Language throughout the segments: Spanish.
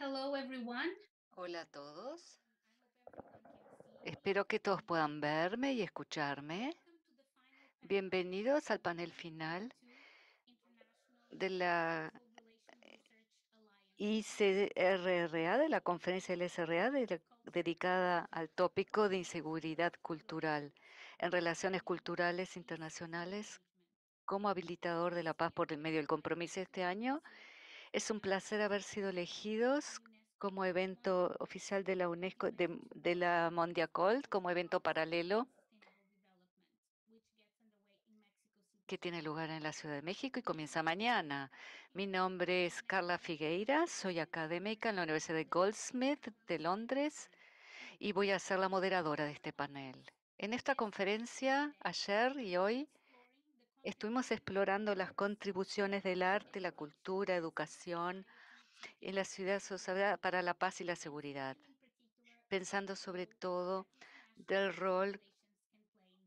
Hello everyone. Hola a todos. Espero que todos puedan verme y escucharme. Bienvenidos al panel final de la ICRRA, de la conferencia del SRA dedicada al tópico de inseguridad cultural en relaciones culturales internacionales como habilitador de la paz por el medio del compromiso este año. Es un placer haber sido elegidos como evento oficial de la UNESCO, de, la Mondiacol, como evento paralelo que tiene lugar en la Ciudad de México y comienza mañana. Mi nombre es Carla Figueira, soy académica en la Universidad de Goldsmith de Londres y voy a ser la moderadora de este panel. En esta conferencia, ayer y hoy, Estuvimos explorando las contribuciones del arte, la cultura, educación en la ciudad para la paz y la seguridad, pensando sobre todo del rol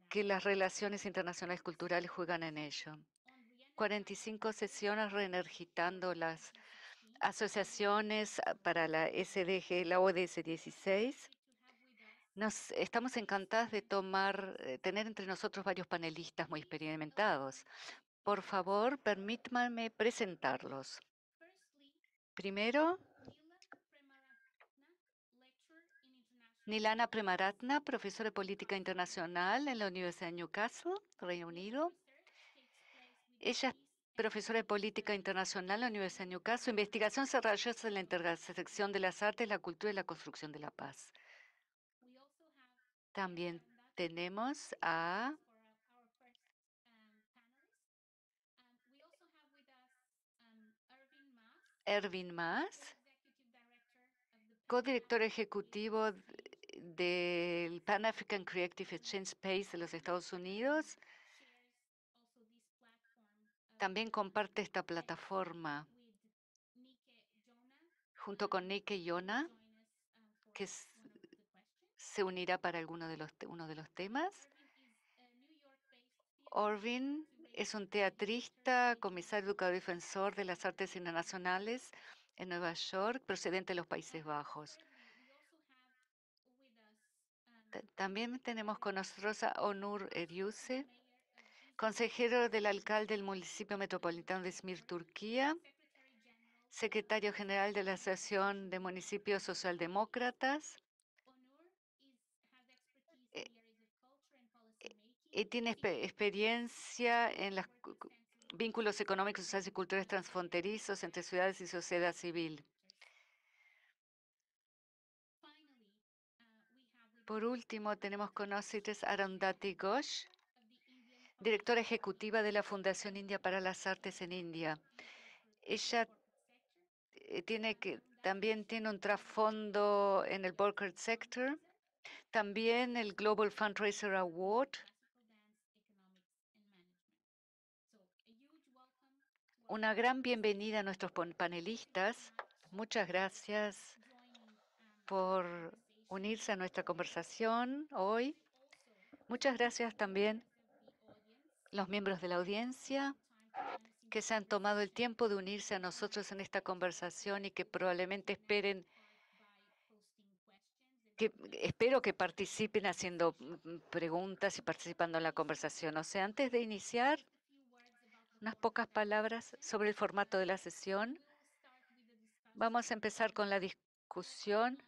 que las relaciones internacionales culturales juegan en ello. 45 sesiones reenergitando las asociaciones ah, para la SDG, la ODS 16, nos estamos encantadas de tomar, eh, tener entre nosotros varios panelistas muy experimentados. Por favor, permítanme presentarlos. Primero, Nilana Premaratna, profesora de Política Internacional en la Universidad de Newcastle, Reino Unido. Ella es profesora de Política Internacional en la Universidad de Newcastle. Su investigación se rayó en la intersección de las artes, la cultura y la construcción de la paz. También tenemos a Erwin Mas, codirector ejecutivo del Pan African Creative Exchange Space de los Estados Unidos. También comparte esta plataforma junto con Nike Yona, que es se unirá para alguno de los, uno de los temas. Orvin es un teatrista, comisario, educado y defensor de las artes internacionales en Nueva York, procedente de los Países Bajos. También tenemos con nosotros a Onur Eriuse, consejero del alcalde del municipio metropolitano de Smir, Turquía, secretario general de la Asociación de Municipios Socialdemócratas, y eh, tiene experiencia en los vínculos económicos, sociales y culturales transfronterizos entre ciudades y sociedad civil. Por último, tenemos con nosotros Arundhati Ghosh, directora ejecutiva de la Fundación India para las Artes en India. Ella eh, también tiene un trasfondo en el Borkert Sector, también el Global Fundraiser Award Una gran bienvenida a nuestros panelistas. Muchas gracias por unirse a nuestra conversación hoy. Muchas gracias también los miembros de la audiencia que se han tomado el tiempo de unirse a nosotros en esta conversación y que probablemente esperen que espero que participen haciendo mm, mm, preguntas y participando en la conversación. O sea, antes de iniciar, unas pocas palabras sobre el formato de la sesión. Vamos a empezar con la discusión,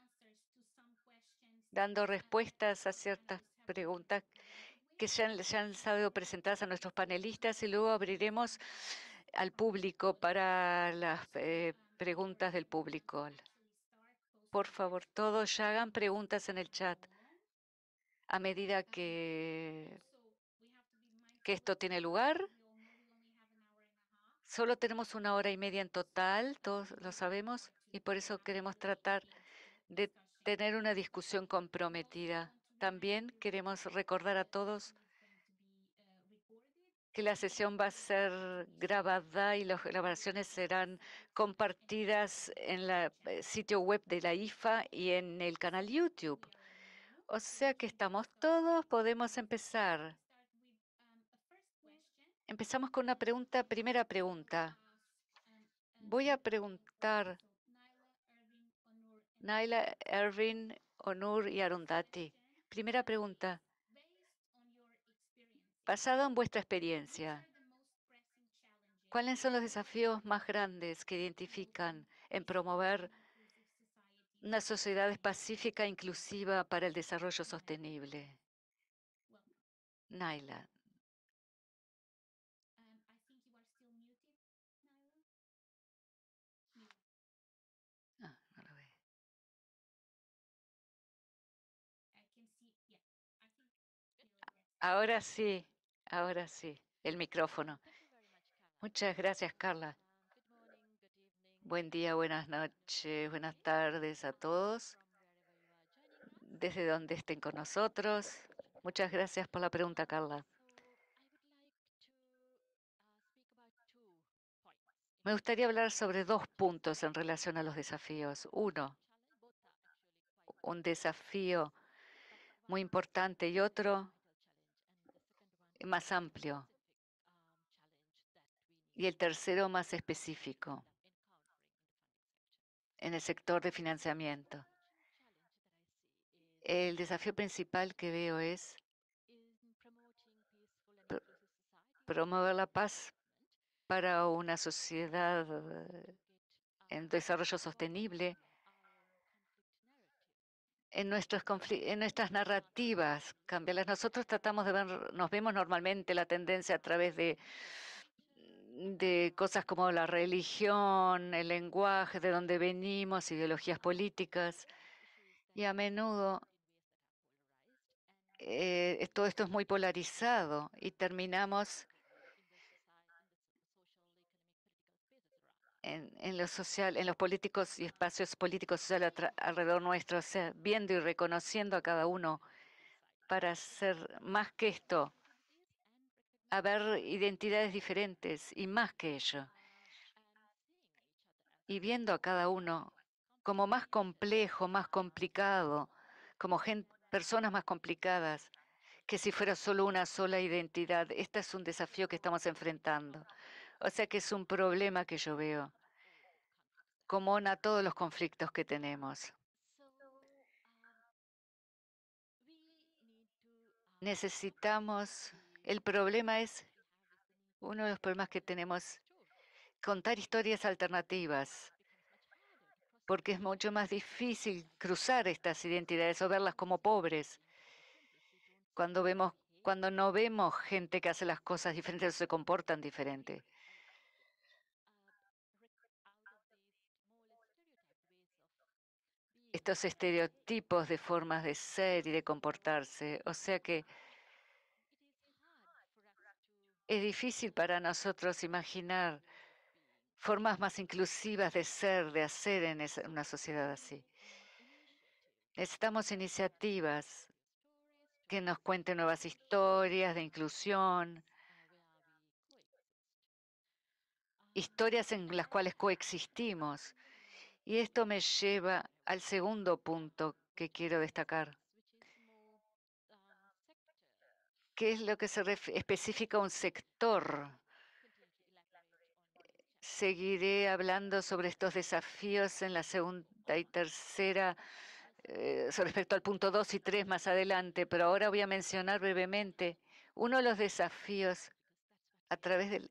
dando respuestas a ciertas preguntas que ya, han sido presentadas a nuestros panelistas y luego abriremos al público para las eh, preguntas del público. Por favor, todos ya hagan preguntas en el chat a medida que, que esto tiene lugar. Solo tenemos una hora y media en total, todos lo sabemos, y por eso queremos tratar de tener una discusión comprometida. También queremos recordar a todos que la sesión va a ser grabada y las grabaciones serán compartidas en el eh, sitio web de la IFA y en el canal YouTube. O sea que estamos todos, podemos empezar. Empezamos con una pregunta, primera pregunta. Voy a preguntar Naila, Ervin, Onur y Arundati. Primera pregunta. Basado en vuestra experiencia, ¿cuáles son los desafíos más grandes que identifican en promover una sociedad pacífica e inclusiva para el desarrollo sostenible? Naila. Ahora sí, ahora sí, el micrófono. Muchas gracias, Carla. Um, Buen día, buenas noches, buenas tardes a todos, desde donde estén con nosotros. Muchas gracias por la pregunta, Carla. Uh, Me gustaría hablar sobre dos puntos en relación a los desafíos. Uno, un desafío muy importante y otro, más amplio y el tercero más específico en el sector de financiamiento. El desafío principal que veo es promover la paz para una sociedad en desarrollo sostenible en, nuestros en nuestras narrativas, cambiarlas. Nosotros tratamos de ver, nos vemos normalmente la tendencia a través de, de cosas como la religión, el lenguaje, de dónde venimos, ideologías políticas. Y a menudo eh, todo esto es muy polarizado y terminamos en, lo social, en los políticos y espacios políticos sociales alrededor nuestro, o sea, viendo y reconociendo a cada uno para ser más que esto, haber identidades diferentes y más que ello, y viendo a cada uno como más complejo, más complicado, como personas más complicadas que si fuera solo una sola identidad. Este es un desafío que estamos enfrentando. O sea que es un problema que yo veo, común a todos los conflictos que tenemos. Necesitamos, el problema es, uno de los problemas que tenemos, contar historias alternativas, porque es mucho más difícil cruzar estas identidades o verlas como pobres. Cuando vemos, cuando no vemos gente que hace las cosas diferentes o se comportan diferente. estos estereotipos de formas de ser y de comportarse. O sea que es difícil para nosotros imaginar formas más inclusivas de ser, de hacer en una sociedad así. Necesitamos iniciativas que nos cuenten nuevas historias de inclusión, historias en las cuales coexistimos y esto me lleva al segundo punto que quiero destacar, que es lo que se especifica un sector. Seguiré hablando sobre estos desafíos en la segunda y tercera eh, respecto al punto 2 y 3 más adelante, pero ahora voy a mencionar brevemente uno de los desafíos a través de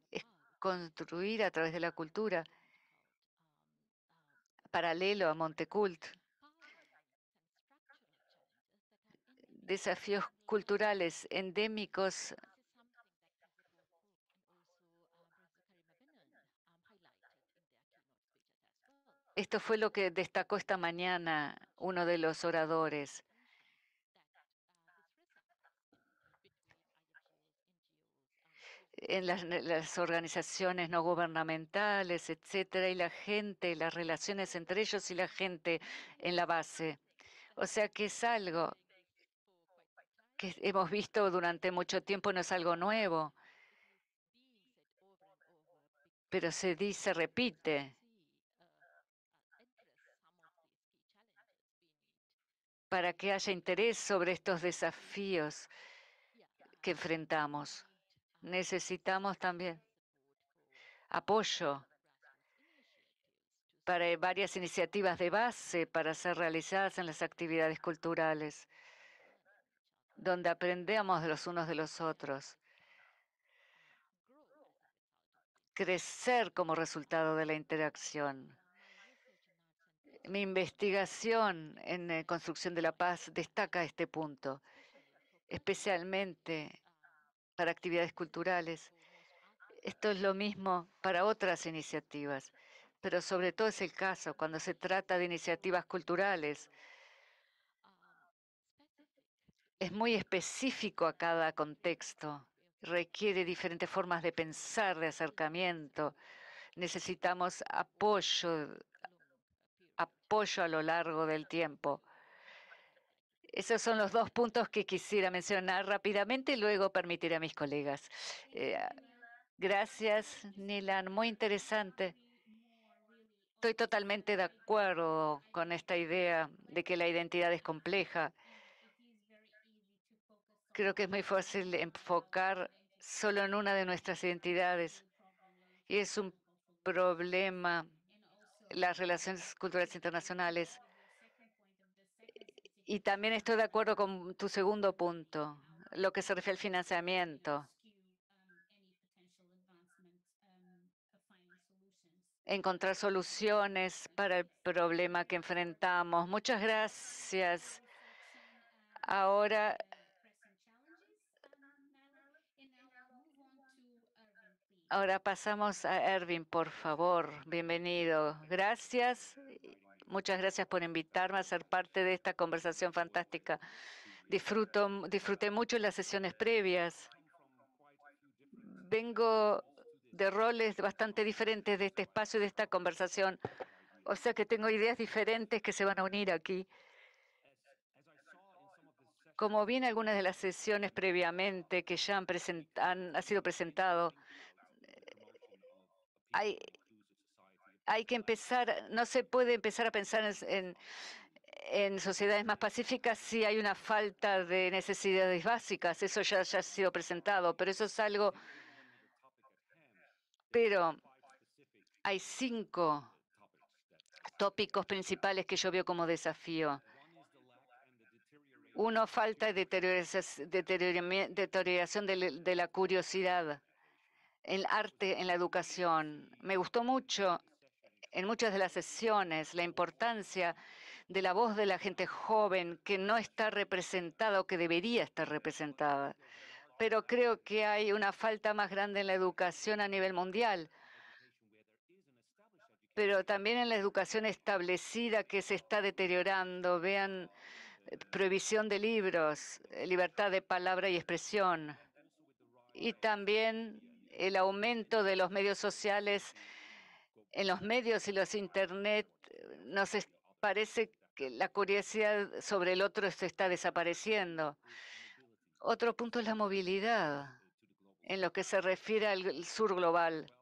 construir a través de la cultura paralelo a Montecult, desafíos culturales endémicos Esto fue lo que destacó esta mañana uno de los oradores. en las, organizaciones no gubernamentales, etcétera, y la gente, las relaciones entre ellos y la gente en la base. O sea que es algo que hemos visto durante mucho tiempo, no es algo nuevo, pero se dice, repite. para que haya interés sobre estos desafíos que enfrentamos necesitamos también apoyo para varias iniciativas de base para ser realizadas en las actividades culturales, donde aprendemos de los unos de los otros. Crecer como resultado de la interacción. Mi investigación en eh, construcción de la paz destaca este punto, especialmente para actividades culturales. Esto es lo mismo para otras iniciativas, pero sobre todo es el caso cuando se trata de iniciativas culturales. Es muy específico a cada contexto, requiere diferentes formas de pensar, de acercamiento. Necesitamos apoyo, apoyo a lo largo del tiempo. Esos son los dos puntos que quisiera mencionar rápidamente y luego permitir a mis colegas. Eh, gracias, Nilan. Muy interesante. Estoy totalmente de acuerdo con esta idea de que la identidad es compleja. Creo que es muy fácil enfocar solo en una de nuestras identidades y es un problema las relaciones culturales internacionales y también estoy de acuerdo con tu segundo punto, lo que se refiere al financiamiento. encontrar soluciones para el problema que enfrentamos. Muchas gracias. Ahora Ahora pasamos a Erwin, por favor. Bienvenido. Gracias. Muchas gracias por invitarme a ser parte de esta conversación fantástica. disfruté mucho las sesiones previas. Vengo de roles bastante diferentes de este espacio y de esta conversación. O sea que tengo ideas diferentes que se van a unir aquí. Como vi en algunas de las sesiones previamente que ya han, sido presentado, eh, hay hay que empezar, no se puede empezar a pensar en, sociedades más pacíficas si hay una falta de necesidades básicas. Eso ya, ya ha sido presentado, pero eso es algo. Pero hay cinco tópicos principales que yo veo como desafío. Uno, falta de deterioración de la curiosidad, el arte en la educación. Me gustó mucho en muchas de las sesiones la importancia de la voz de la gente joven que no está representada o que debería estar representada. Pero creo que hay una falta más grande en la educación a nivel mundial pero también en la educación establecida que se está deteriorando. Vean prohibición de libros, libertad de palabra y expresión, y también el aumento de los medios sociales en los medios y los internet nos parece que la curiosidad sobre el otro se está desapareciendo. Otro punto es la movilidad en lo que se refiere al sur global.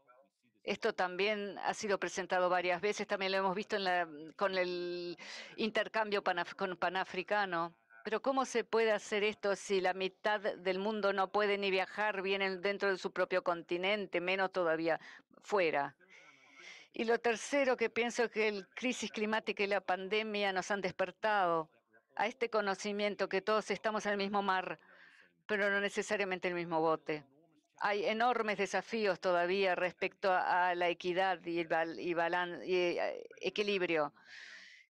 Esto también ha sido presentado varias veces, también lo hemos visto con el intercambio panafricano. Pero ¿cómo se puede hacer esto si la mitad del mundo no puede ni viajar, vienen dentro de su propio continente, menos todavía fuera? Y lo tercero que pienso es que la crisis climática y la pandemia nos han despertado a este conocimiento que todos estamos en el mismo mar, pero no necesariamente en el mismo bote. Hay enormes desafíos todavía respecto a, la equidad y, el y, y eh, equilibrio.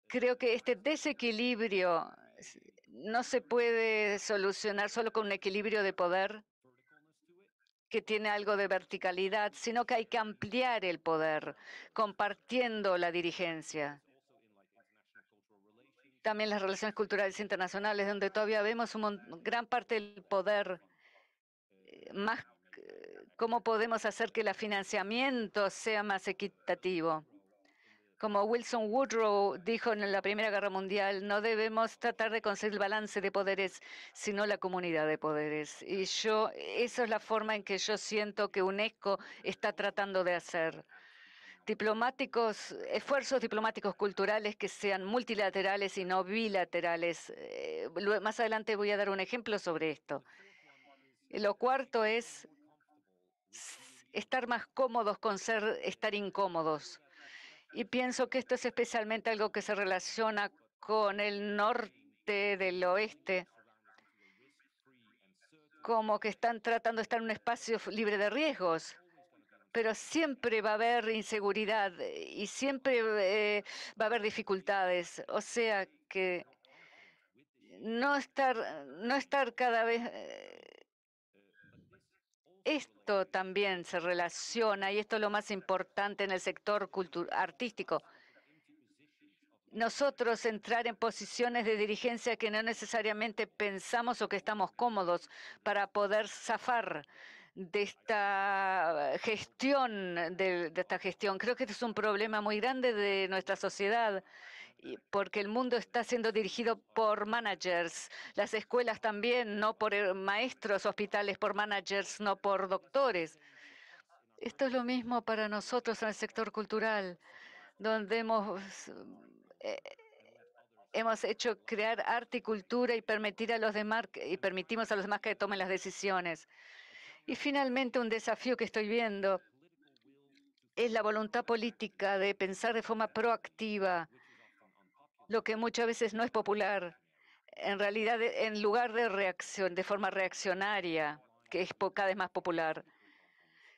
Creo que este desequilibrio no se puede solucionar solo con un equilibrio de poder que tiene algo de verticalidad, sino que hay que ampliar el poder, compartiendo la dirigencia. También las relaciones culturales internacionales, donde todavía vemos un gran parte del poder, eh, más eh, cómo podemos hacer que el financiamiento sea más equitativo. Como Wilson Woodrow dijo en la Primera Guerra Mundial, no debemos tratar de conseguir el balance de poderes, sino la comunidad de poderes. Y yo, esa es la forma en que yo siento que UNESCO está tratando de hacer diplomáticos, esfuerzos diplomáticos culturales que sean multilaterales y no bilaterales. Eh, más adelante voy a dar un ejemplo sobre esto. Lo cuarto es estar más cómodos con ser, estar incómodos. Y pienso que esto es especialmente algo que se relaciona con el norte del oeste, como que están tratando de estar en un espacio libre de riesgos pero siempre va a haber inseguridad eh, y siempre eh, va a haber dificultades. O sea que no estar, no estar cada vez eh, esto también se relaciona, y esto es lo más importante en el sector artístico. Nosotros entrar en posiciones de dirigencia que no necesariamente pensamos o que estamos cómodos para poder zafar de esta gestión, de, esta gestión. Creo que este es un problema muy grande de nuestra sociedad porque el mundo está siendo dirigido por managers, las escuelas también, no por eh, maestros, hospitales por managers, no por doctores. Esto es lo mismo para nosotros en el sector cultural, donde hemos, eh, hecho crear arte y cultura y permitir a los demás y permitimos a los demás que tomen las decisiones. Y finalmente un desafío que estoy viendo es la voluntad política de pensar de forma proactiva lo que muchas veces no es popular, en realidad e, en lugar de reacción, de forma reaccionaria, que es cada vez más popular.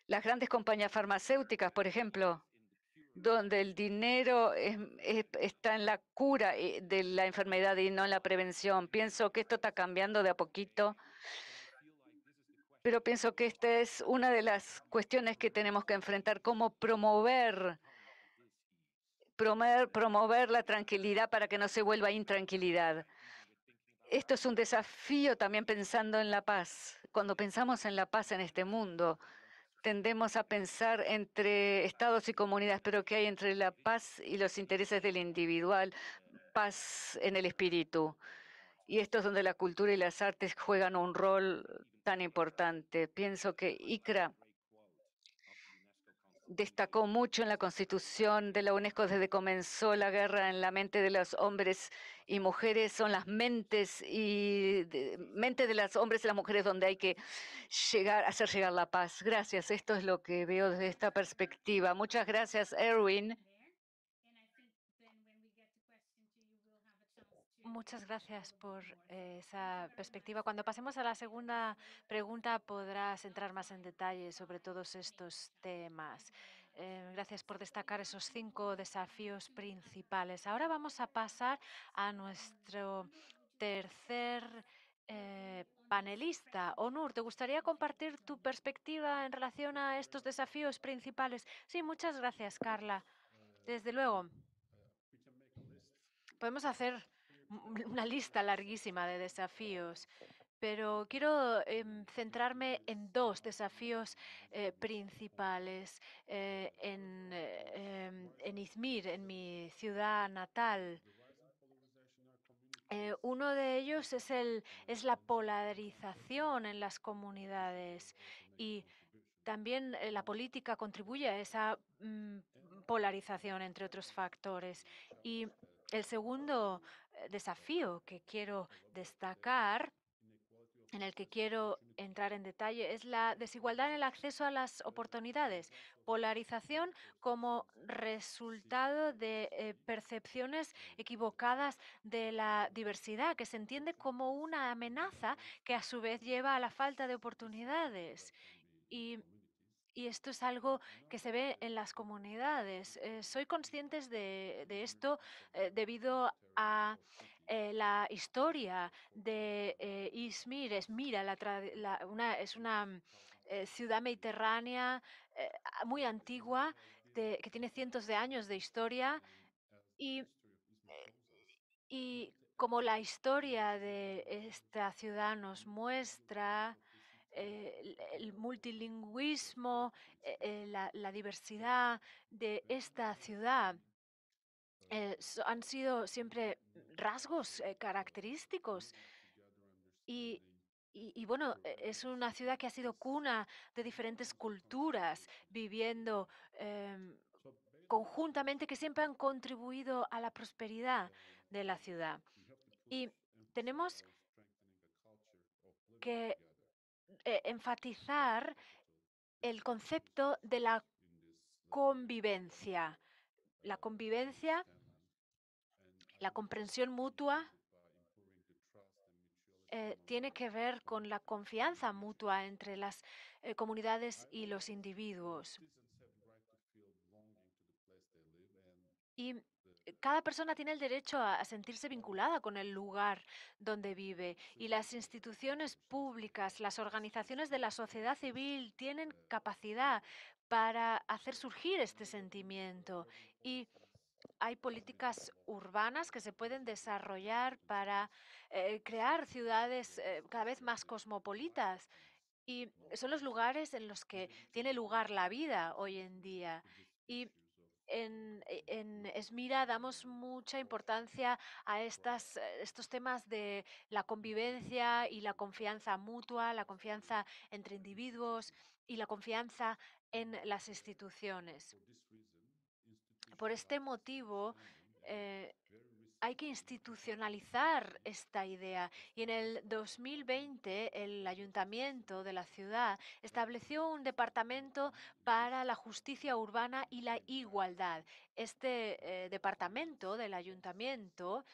Las grandes compañías farmacéuticas, por ejemplo, donde el dinero está en la cura eh, de la enfermedad y no en la prevención. Pienso que esto está cambiando de a poquito, pero pienso que esta es una de las cuestiones que tenemos que enfrentar, cómo promover promover, la tranquilidad para que no se vuelva intranquilidad. Esto es un desafío también pensando en la paz. Cuando pensamos en la paz en este mundo, tendemos a pensar entre estados y comunidades, pero que hay entre la paz y los intereses del individual, paz en el espíritu. Y esto es donde la cultura y las artes juegan un rol tan importante. Pienso que ICRA destacó mucho en la constitución de la UNESCO desde que comenzó la guerra en la mente de los hombres y mujeres, son las mentes y de, mente de los hombres y las mujeres donde hay que llegar, hacer llegar la paz. Gracias, esto es lo que veo desde esta perspectiva. Muchas gracias, Erwin. Muchas gracias por eh, esa perspectiva. Cuando pasemos a la segunda pregunta podrás entrar más en detalle sobre todos estos temas. Eh, gracias por destacar esos cinco desafíos principales. Ahora vamos a pasar a nuestro tercer eh, panelista. Onur, ¿te gustaría compartir tu perspectiva en relación a estos desafíos principales? Sí, muchas gracias, Carla. Desde luego. Podemos hacer una lista larguísima de desafíos, pero quiero em, centrarme en dos desafíos eh, principales. Eh, en, eh, em, en Izmir, en mi ciudad natal, uno de ellos es, el, es la polarización en las comunidades y también la política contribuye a esa mm, polarización, entre otros factores. Y el segundo eh, desafío que quiero destacar, en el que quiero entrar en detalle, es la desigualdad en el acceso a las oportunidades, polarización como resultado de eh, percepciones equivocadas de la diversidad, que se entiende como una amenaza que a su vez lleva a la falta de oportunidades. Y y esto es algo ah. que se ve en las comunidades. Eh, soy consciente de, esto eh, debido a eh, la historia de Izmir. mira, la es una ciudad mediterránea muy antigua que tiene cientos de años de historia. y como la historia de esta ciudad nos muestra, eh, el multilingüismo, eh, eh, la, diversidad de esta ciudad. han sido siempre rasgos característicos y, bueno, e, es una ciudad que ha sido cuna de diferentes culturas viviendo em, conjuntamente que siempre han contribuido a la prosperidad de la ciudad. Y tenemos que eh, enfatizar el concepto de la convivencia. La convivencia, la comprensión mutua, eh, tiene que ver con la confianza mutua entre las eh, comunidades y los individuos. Y cada persona tiene el derecho a, sentirse vinculada con el lugar donde vive y las instituciones públicas, las organizaciones de la sociedad civil tienen capacidad para hacer surgir este sentimiento y hay políticas urbanas que se pueden desarrollar para eh, crear ciudades eh, cada vez más cosmopolitas. Y son los lugares en los que tiene lugar la vida hoy en día. Y e, en, Esmira damos mucha importancia a estas, eh, estos temas de la convivencia y la confianza mutua, la confianza entre individuos y la confianza en las instituciones. Por este motivo, eh, hay que institucionalizar esta idea. Y en el 2020 el ayuntamiento de la ciudad estableció un departamento para la justicia urbana y la igualdad. Este eh, departamento del ayuntamiento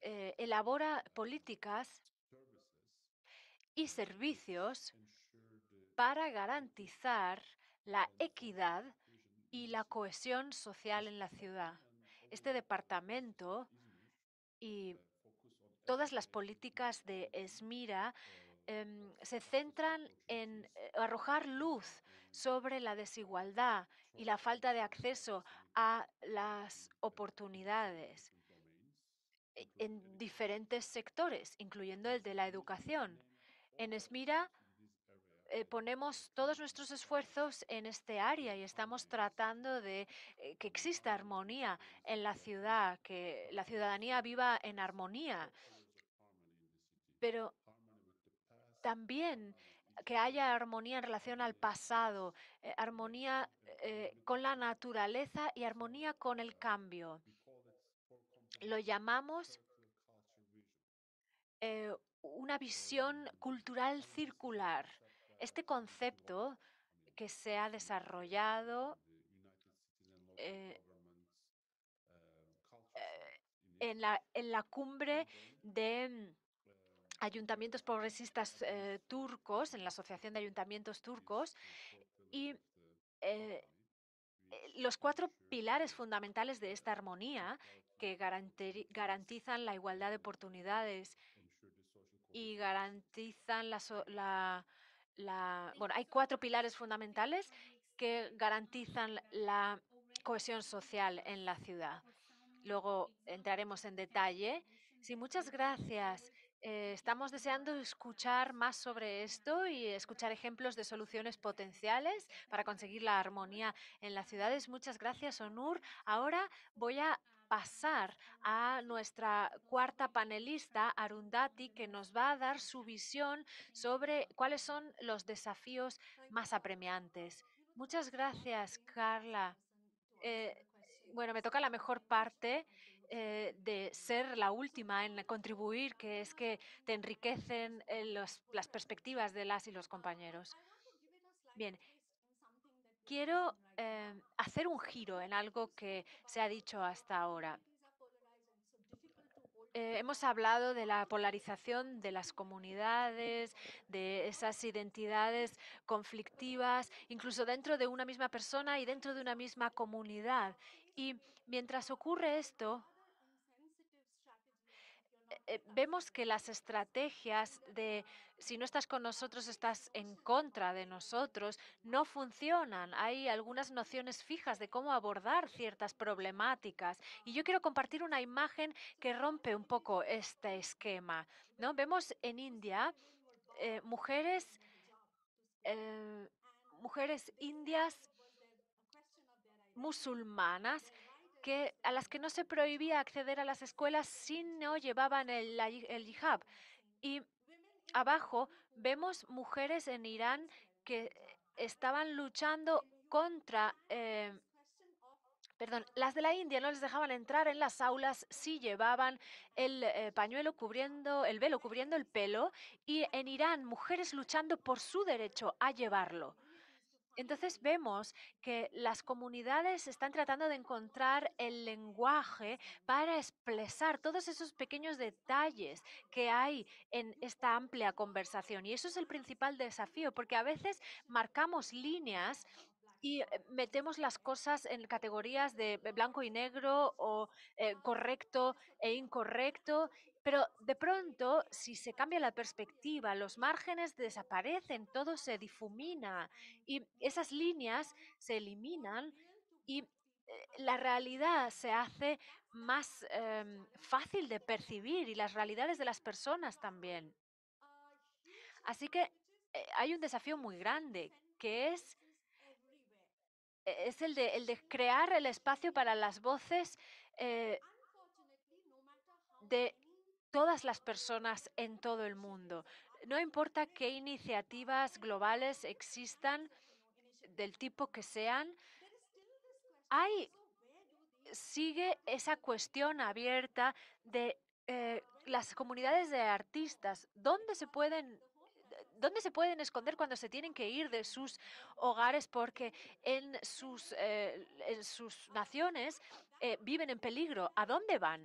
eh, elabora políticas y servicios para garantizar la equidad y la cohesión social en la ciudad este departamento y todas las políticas de Esmira em, se centran en eh, arrojar luz sobre la desigualdad y la falta de acceso a las oportunidades en e, diferentes sectores, incluyendo el de la educación. En Esmira eh, ponemos todos nuestros esfuerzos en este área y estamos tratando de eh, que exista armonía en la ciudad, que la ciudadanía viva en armonía, pero también que haya armonía en relación al pasado, eh, armonía con la naturaleza y armonía con el cambio. Lo llamamos una visión cultural circular. Este concepto que se ha desarrollado eh, eh, en, la, en la cumbre de mm, ayuntamientos progresistas eh, turcos, en la Asociación de Ayuntamientos Turcos, y los cuatro pilares fundamentales de esta armonía que garantizan la igualdad de oportunidades y garantizan la, la bueno, hay cuatro pilares fundamentales que garantizan la cohesión social en la ciudad. Luego entraremos en detalle. Sí, muchas gracias. Eh, estamos deseando escuchar más sobre esto y escuchar ejemplos de soluciones potenciales para conseguir la armonía en las ciudades. Muchas gracias, Onur. Ahora voy a pasar a nuestra cuarta panelista, Arundati, que nos va a dar su visión sobre cuáles son los desafíos más apremiantes. Muchas gracias, Carla. Eh, bueno, me toca la mejor parte. Eh, de ser la última en contribuir, que es que te enriquecen eh, las perspectivas de las y los compañeros. Bien, Quiero em, hacer un giro en algo que se ha dicho hasta ahora. Eh, hemos hablado de la polarización de las comunidades, de esas identidades conflictivas, incluso dentro de una misma persona y dentro de una misma comunidad. Y mientras ocurre esto, eh, vemos que las estrategias de si no estás con nosotros, estás en contra de nosotros, no funcionan. Hay algunas nociones fijas de cómo abordar ciertas problemáticas. Y yo quiero compartir una imagen que rompe un poco este esquema. Vemos en India eh, mujeres, eh, mujeres indias musulmanas que, a las que no se prohibía acceder a las escuelas si no llevaban el, hijab. Y abajo vemos mujeres en Irán que estaban luchando contra, eh, perdón, las de la India no les dejaban entrar en las aulas si llevaban el eh, pañuelo cubriendo, el velo cubriendo el pelo y en Irán mujeres luchando por su derecho a llevarlo. Entonces vemos que las comunidades están tratando de encontrar el lenguaje para expresar todos esos pequeños detalles que hay en esta amplia conversación. Y eso es el principal desafío, porque a veces marcamos líneas y eh, metemos las cosas en categorías de eh, blanco y negro o eh, correcto e incorrecto pero de pronto, si se cambia la perspectiva, los márgenes desaparecen, todo se difumina y esas líneas se eliminan y eh, la realidad se hace más em, fácil de percibir y las realidades de las personas también. Así que eh, hay un desafío muy grande que es, eh, es el, de, crear el espacio para las voces de todas las personas en todo el mundo. No importa qué iniciativas globales existan, del tipo que sean, hay, sigue esa cuestión abierta de eh, las comunidades de artistas, ¿dónde se pueden se pueden esconder cuando se tienen que ir de sus hogares porque en sus, eh, en sus naciones eh, viven en peligro? ¿A dónde van?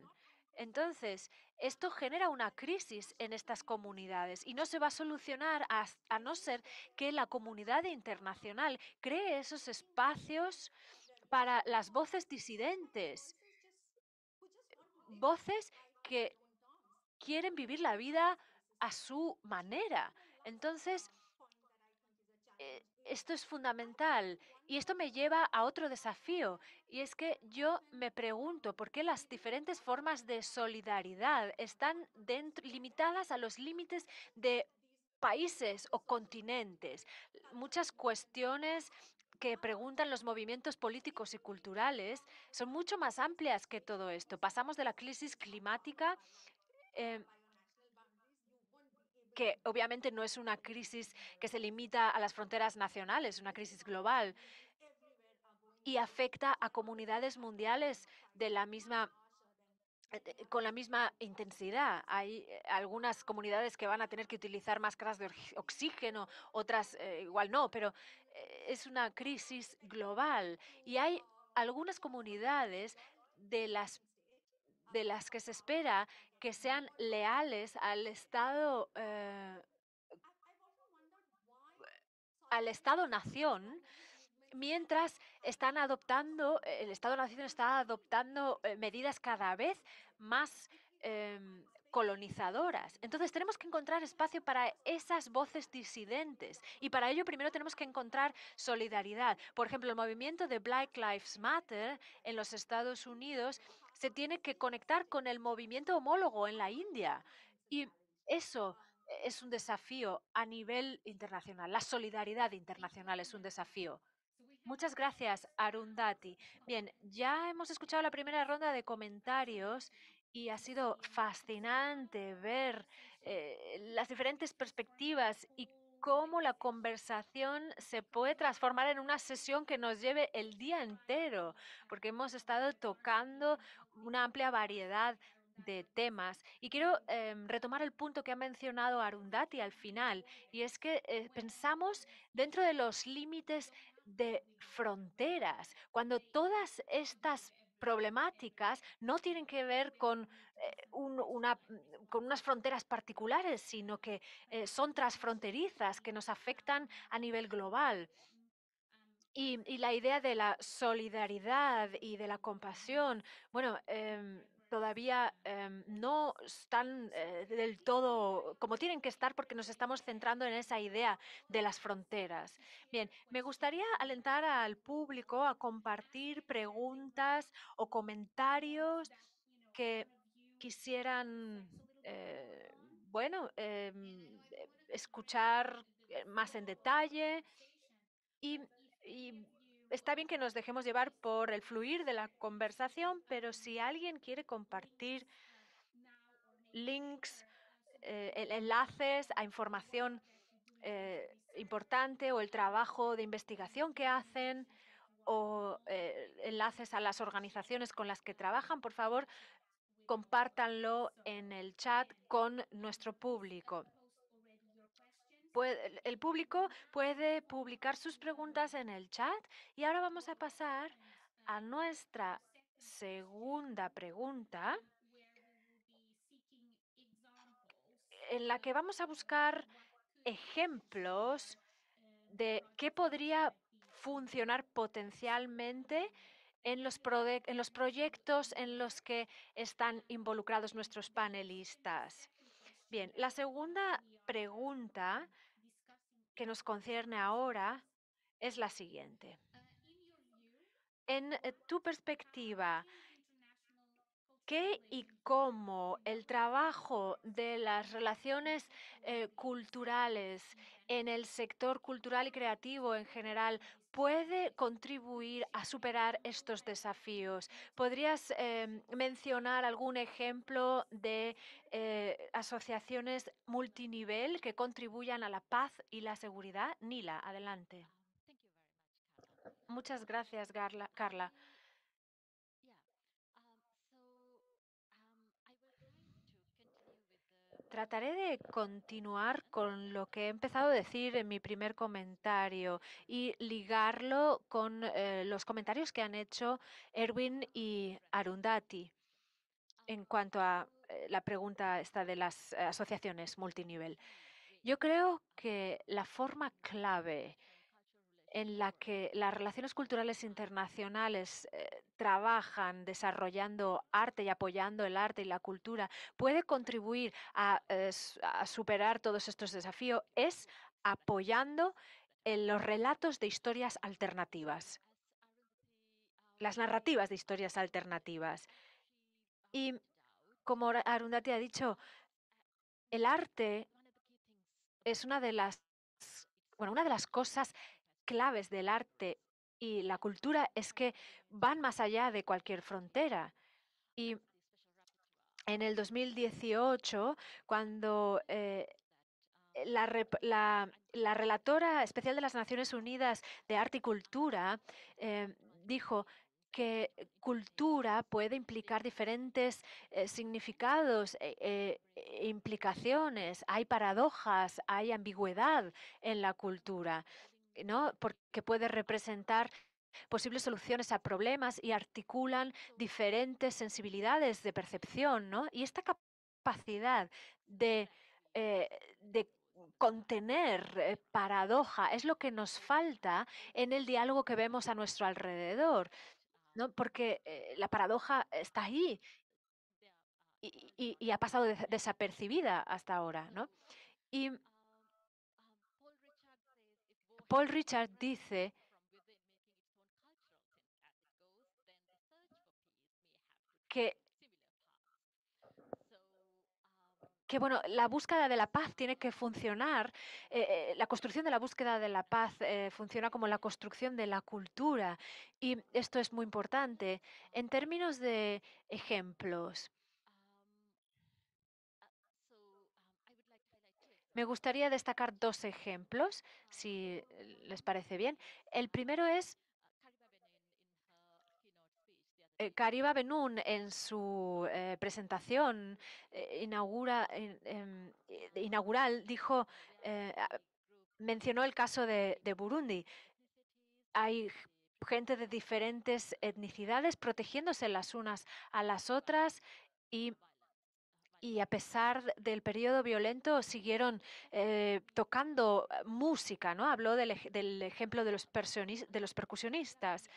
Entonces, esto genera una crisis en estas comunidades y no se va a solucionar a, no ser que la comunidad internacional cree esos espacios para las voces disidentes, voces que quieren vivir la vida a su manera. Entonces, eh, esto es fundamental y esto me lleva a otro desafío y es que yo me pregunto por qué las diferentes formas de solidaridad están dentro, limitadas a los límites de países o continentes. Muchas cuestiones que preguntan los movimientos políticos y culturales son mucho más amplias que todo esto. Pasamos de la crisis climática eh, que obviamente no es una crisis que se limita a las fronteras nacionales, es una crisis global y afecta a comunidades mundiales de la misma eh, con la misma intensidad. Hay eh, algunas comunidades que van a tener que utilizar máscaras de oxígeno, otras eh, igual no, pero es una crisis global y hay algunas comunidades de las de las que se espera que sean leales al Estado, eh, al Estado-nación, mientras están adoptando, el Estado-nación está adoptando eh, medidas cada vez más em, colonizadoras. Entonces tenemos que encontrar espacio para esas voces disidentes y para ello primero tenemos que encontrar solidaridad. Por ejemplo, el movimiento de Black Lives Matter en los Estados Unidos se tiene que conectar con el movimiento homólogo en la India. Y eso es un desafío a nivel internacional. La solidaridad internacional es un desafío. Muchas gracias, Arundhati. Bien, ya hemos escuchado la primera ronda de comentarios y ha sido fascinante ver eh, las diferentes perspectivas y cómo la conversación se puede transformar en una sesión que nos lleve el día entero, porque hemos estado tocando una amplia variedad de temas. Y quiero em, retomar el punto que ha mencionado Arundati al final, y es que eh, pensamos dentro de los límites de fronteras, cuando todas estas problemáticas no tienen que ver con, eh, una, mm, con unas fronteras particulares, sino que eh, son transfronterizas, que nos afectan a nivel global. Y, la idea de la solidaridad y de la compasión, bueno, em, todavía em, no están eh, del todo como tienen que estar porque nos estamos centrando en esa idea de las fronteras. Bien, me gustaría alentar al público a compartir preguntas o comentarios que quisieran, eh, bueno, em, escuchar eh, más en detalle. Y y está bien que nos dejemos llevar por el fluir de la conversación, pero si alguien quiere compartir links, eh, enlaces a información eh, importante o el trabajo de investigación que hacen o eh, enlaces a las organizaciones con las que trabajan, por favor, compártanlo en el chat con nuestro público el público puede publicar sus preguntas en el chat y ahora vamos a pasar a nuestra segunda pregunta en la que vamos a buscar ejemplos de qué podría funcionar potencialmente en los, en los proyectos en los que están involucrados nuestros panelistas. Bien, la segunda pregunta que nos concierne ahora es la siguiente. En eh, tu perspectiva, ¿qué y cómo el trabajo de las relaciones eh, culturales en el sector cultural y creativo en general puede contribuir a superar estos desafíos? ¿Podrías em, mencionar algún ejemplo de eh, asociaciones multinivel que contribuyan a la paz y la seguridad? Nila, adelante. Muchas gracias, Carla. Trataré de continuar con lo que he empezado a decir en mi primer comentario y ligarlo con eh, los comentarios que han hecho Erwin y Arundati en cuanto a eh, la pregunta esta de las eh, asociaciones multinivel. Yo creo que la forma clave en la que las relaciones culturales internacionales eh, trabajan desarrollando arte y apoyando el arte y la cultura, puede contribuir a, eh, superar todos estos desafíos es apoyando los relatos de historias alternativas, las narrativas de historias alternativas. Y como Arundhati ha dicho, el arte es una de las, una de las cosas claves del arte y la cultura es que van más allá de cualquier frontera. Y en el 2018, cuando eh, la, relatora especial de las Naciones Unidas de Arte y Cultura eh, dijo que cultura puede implicar diferentes eh, significados, e, e, e implicaciones, hay paradojas, hay ambigüedad en la cultura. Eh, ¿no? Porque puede representar posibles soluciones a problemas y articulan diferentes sensibilidades de percepción, ¿no? Y esta capacidad de, eh, contener eh, paradoja es lo que nos falta en el diálogo que vemos a nuestro alrededor, ¿no? Porque la paradoja está ahí y, ha pasado desapercibida hasta ahora, Y Paul Richard dice que que bueno, la búsqueda de la paz tiene que funcionar, eh, eh, la construcción de la búsqueda de la paz eh, funciona como la construcción de la cultura y esto es muy importante. En términos de ejemplos, Me gustaría destacar dos ejemplos, si eh, les parece bien. El primero es eh, Cariba Benun en su eh, presentación em, inaugural dijo, mencionó el caso de, Burundi. Hay gente de diferentes etnicidades protegiéndose las unas a las otras y y a pesar del periodo violento siguieron eh, tocando eh, música, ¿no? Habló del, ejemplo de los, de los percusionistas.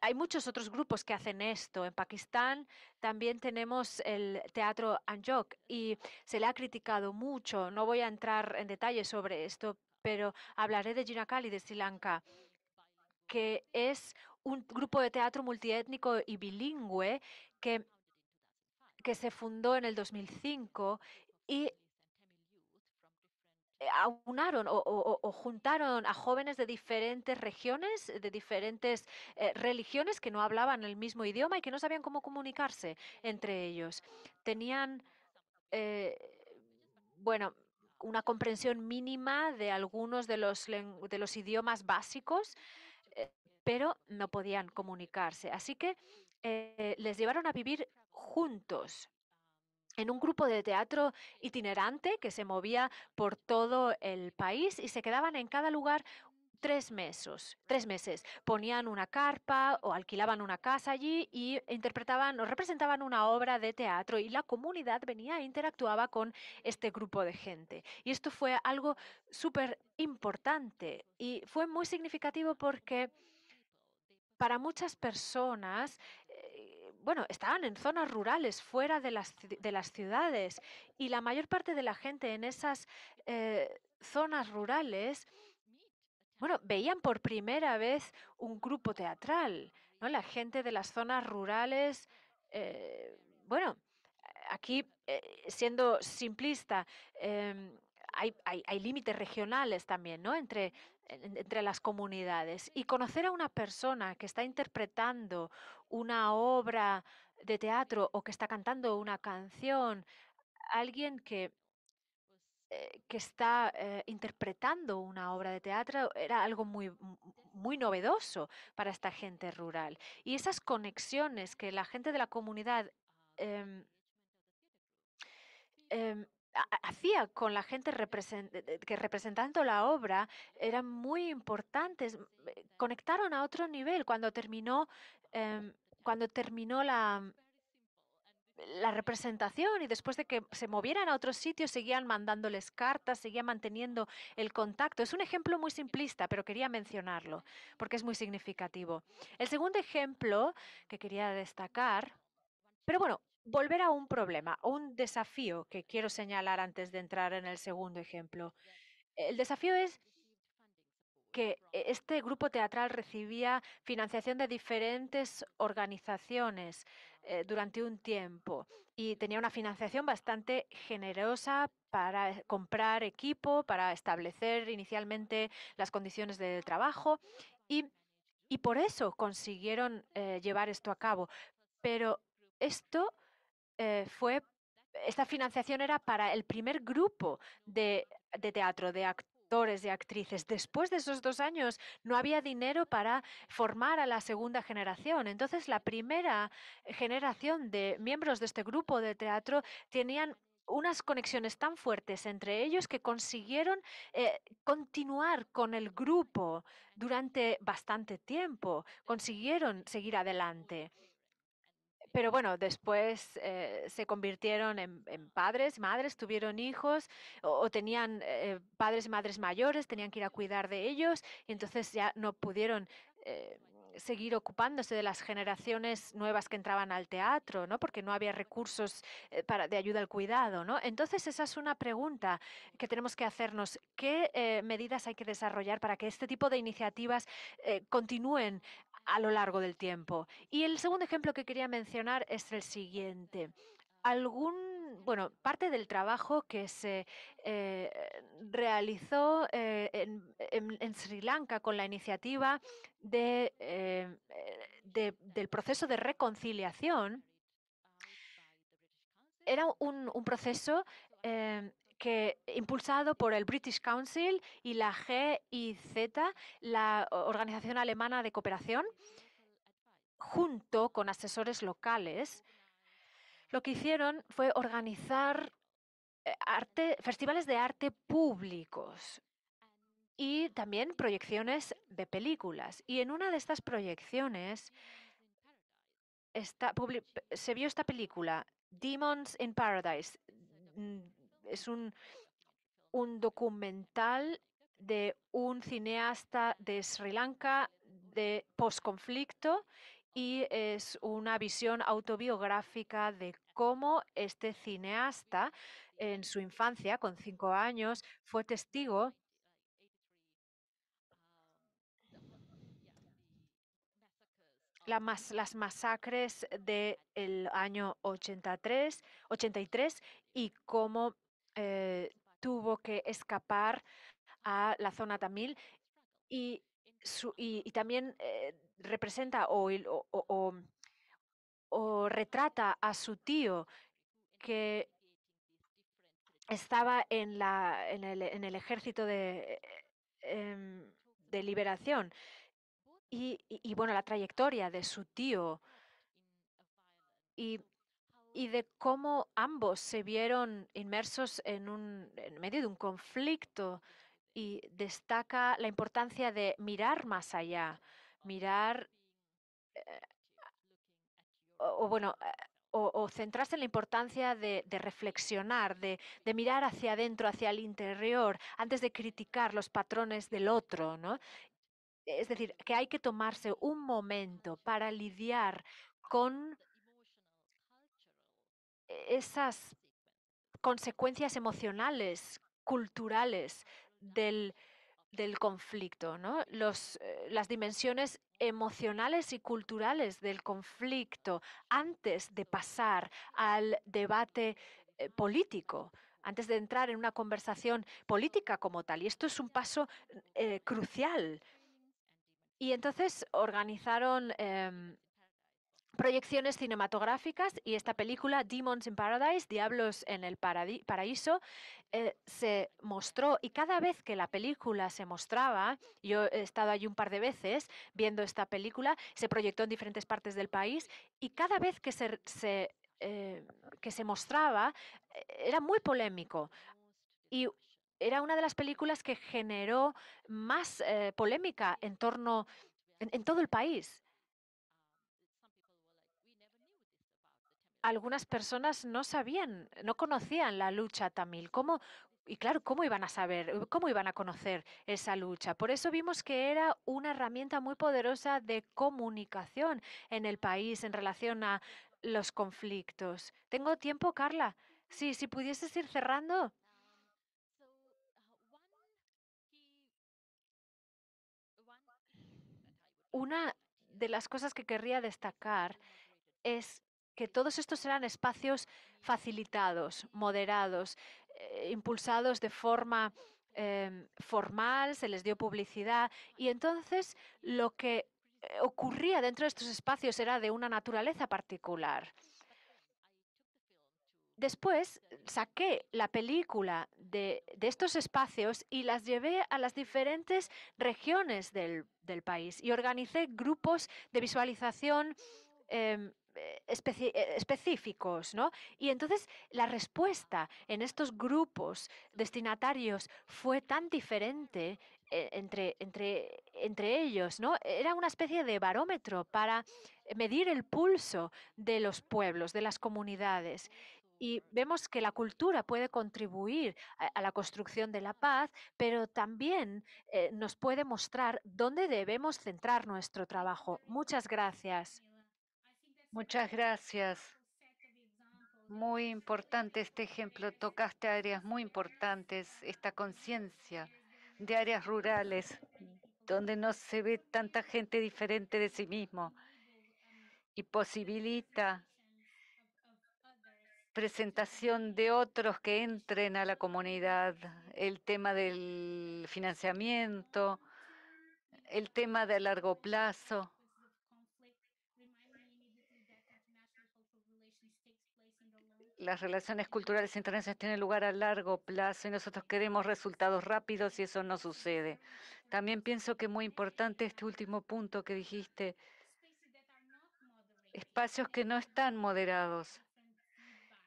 Hay muchos otros grupos que hacen esto. En Pakistán también tenemos el teatro Anjok y se le ha criticado mucho. No voy a entrar en detalle sobre esto, pero hablaré de Jinakali de Sri Lanka, que es un grupo de teatro multietnico y bilingüe que que se fundó en el 2005 y eh, aunaron o, juntaron a jóvenes de diferentes regiones, de diferentes eh, religiones que no hablaban el mismo idioma y que no sabían cómo comunicarse entre ellos. Tenían, eh, bueno, una comprensión mínima de algunos de los, de los idiomas básicos, pero no podían comunicarse. Así que les llevaron a vivir juntos en un grupo de teatro itinerante que se movía por todo el país y se quedaban en cada lugar tres meses, tres meses. Ponían una carpa o alquilaban una casa allí y interpretaban o representaban una obra de teatro y la comunidad venía e interactuaba con este grupo de gente. Y esto fue algo súper importante y fue muy significativo porque para muchas personas bueno, estaban en zonas rurales, fuera de las, de las ciudades, y la mayor parte de la gente en esas eh, zonas rurales, bueno, veían por primera vez un grupo teatral, ¿no? La gente de las zonas rurales, eh, bueno, aquí eh, siendo simplista, em, hay, límites regionales también, ¿no? Entre, entre las comunidades. Y conocer a una persona que está interpretando una obra de teatro o que está cantando una canción, alguien que, eh, que está eh, interpretando una obra de teatro era algo muy, muy novedoso para esta gente rural. Y esas conexiones que la gente de la comunidad em, em, hacía con la gente que representando la obra eran muy importantes, eh, conectaron a otro nivel. Cuando terminó, em, cuando terminó la, la representación y después de que se movieran a otros sitios seguían mandándoles cartas, seguían manteniendo el contacto. Es un ejemplo muy simplista, pero quería mencionarlo porque es muy significativo. El segundo ejemplo que quería destacar, pero bueno, volver a un problema un desafío que quiero señalar antes de entrar en el segundo ejemplo. El desafío es que e-, este grupo teatral recibía financiación de diferentes organizaciones eh, durante un tiempo y tenía una financiación bastante generosa para eh, comprar equipo, para establecer inicialmente las condiciones de trabajo y, por eso consiguieron eh, llevar esto a cabo. Pero esto eh, fue, esta financiación era para el primer grupo de, de teatro, de actores y actrices. Después de esos dos años no había dinero para formar a la segunda generación. Entonces la primera generación de miembros de este grupo de teatro tenían unas conexiones tan fuertes entre ellos que consiguieron eh, continuar con el grupo durante bastante tiempo, consiguieron seguir adelante. Pero bueno, después eh, se convirtieron en, padres, madres, tuvieron hijos o, tenían eh, padres y madres mayores, tenían que ir a cuidar de ellos y entonces ya no pudieron eh, seguir ocupándose de las generaciones nuevas que entraban al teatro, ¿no? Porque no había recursos para, de ayuda al cuidado, ¿no? Entonces esa es una pregunta que tenemos que hacernos: ¿qué medidas hay que desarrollar para que este tipo de iniciativas continúen a lo largo del tiempo. Y el segundo ejemplo que quería mencionar es el siguiente. Algún, bueno, parte del trabajo que se eh, realizó eh, en, Sri Lanka con la iniciativa eh, del proceso de reconciliación era un, proceso em, que impulsado por el British Council y la GIZ, la Organización Alemana de Cooperación, junto con asesores locales, lo que hicieron fue organizar eh, festivales de arte públicos y también proyecciones de películas. Y en una de estas proyecciones se vio esta película, Demons in Paradise, mm, es un, documental de un cineasta de Sri Lanka de posconflicto y es una visión autobiográfica de cómo este cineasta en su infancia, con cinco años, fue testigo La las masacres del año 83, 83 y cómo eh, tuvo que escapar a la zona tamil y, y, también eh, representa o, retrata a su tío que estaba en, la, en, el, ejército de, em, liberación. Y, y, bueno, la trayectoria de su tío. Y y de cómo ambos se vieron inmersos en, un, medio de un conflicto y destaca la importancia de mirar más allá, mirar eh, o, bueno, eh, o, centrarse en la importancia de, reflexionar, de, mirar hacia adentro, hacia el interior, antes de criticar los patrones del otro, ¿no? Es decir, que hay que tomarse un momento para lidiar con e-, esas consecuencias emocionales, culturales del, conflicto, Los, eh, las dimensiones emocionales y culturales del conflicto antes de pasar al debate eh, político, antes de entrar en una conversación política como tal. Y esto es un paso eh, crucial. Y entonces organizaron em, proyecciones cinematográficas y esta película Demons in Paradise, Diablos en el Paraíso, eh, se mostró y cada vez que la película se mostraba, yo he estado allí un par de veces viendo esta película, se proyectó en diferentes partes del país y cada vez que se, eh, que se mostraba eh, era muy polémico. Y era una de las películas que generó más polémica en torno en todo el país. algunas personas no sabían, no conocían la lucha tamil. ¿Cómo, y claro, ¿cómo iban a saber, eh, cómo iban a conocer esa lucha? Por eso vimos que era una herramienta muy poderosa de comunicación en el país en relación a los conflictos. ¿Tengo tiempo, Carla? Sí, si pudieses ir cerrando. Una de las cosas que querría destacar es que todos estos eran espacios facilitados, moderados, eh, impulsados de forma em, formal, se les dio publicidad y entonces lo que eh, ocurría dentro de estos espacios era de una naturaleza particular. Después saqué la película de, estos espacios y las llevé a las diferentes regiones del, país y organicé grupos de visualización em, eh, eh, específicos, ¿no? Y entonces la respuesta en estos grupos destinatarios fue tan diferente eh, entre, entre, entre ellos, ¿no? Era una especie de barómetro para medir el pulso de los pueblos, de las comunidades y vemos que la cultura puede contribuir a, la construcción de la paz, pero también nos puede mostrar dónde debemos centrar nuestro trabajo. Muchas gracias. Muchas gracias. Muy importante este ejemplo. Tocaste áreas muy importantes, esta conciencia de áreas rurales donde no se ve tanta gente diferente de sí mismo y posibilita presentación de otros que entren a la comunidad, el tema del financiamiento, el tema de largo plazo. las relaciones culturales internacionales tienen lugar a largo plazo y nosotros queremos resultados rápidos y eso no sucede. También pienso que es muy importante este último punto que dijiste, espacios que no están moderados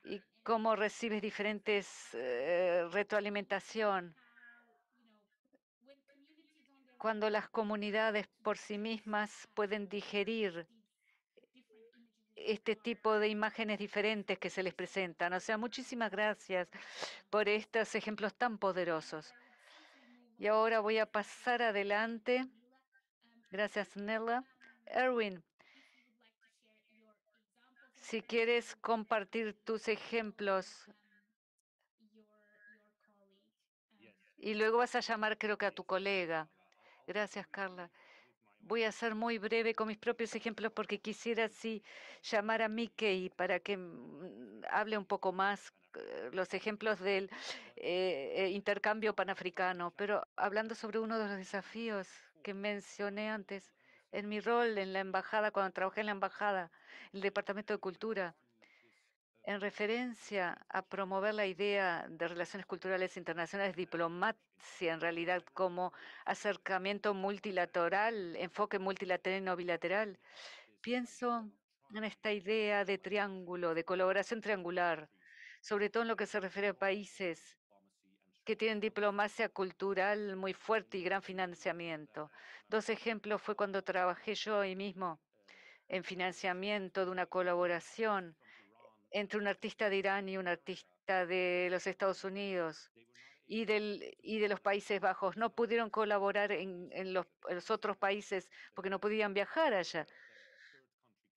y cómo recibes diferentes eh, retroalimentación. Cuando las comunidades por sí mismas pueden digerir este tipo de imágenes diferentes que se les presentan. O sea, muchísimas gracias por estos ejemplos tan poderosos. Y ahora voy a pasar adelante. Gracias, Nella. Erwin, si quieres compartir tus ejemplos y luego vas a llamar creo que a tu colega. Gracias, Carla. Voy a ser muy breve con mis propios ejemplos porque quisiera así llamar a Mickey para que mm, hable un poco más eh, los ejemplos del eh, eh, intercambio panafricano, pero hablando sobre uno de los desafíos que mencioné antes en mi rol en la embajada, cuando trabajé en la embajada, el Departamento de Cultura en referencia a promover la idea de relaciones culturales internacionales, diplomacia en realidad como acercamiento multilateral, enfoque multilateral y no bilateral. Pienso en esta idea de triángulo, de colaboración triangular, sobre todo en lo que se refiere a países que tienen diplomacia cultural muy fuerte y gran financiamiento. Dos ejemplos fue cuando trabajé yo hoy mismo en financiamiento de una colaboración entre un artista de Irán y un artista de los Estados Unidos y, de los Países Bajos. No pudieron colaborar en, los, otros países porque no podían viajar allá.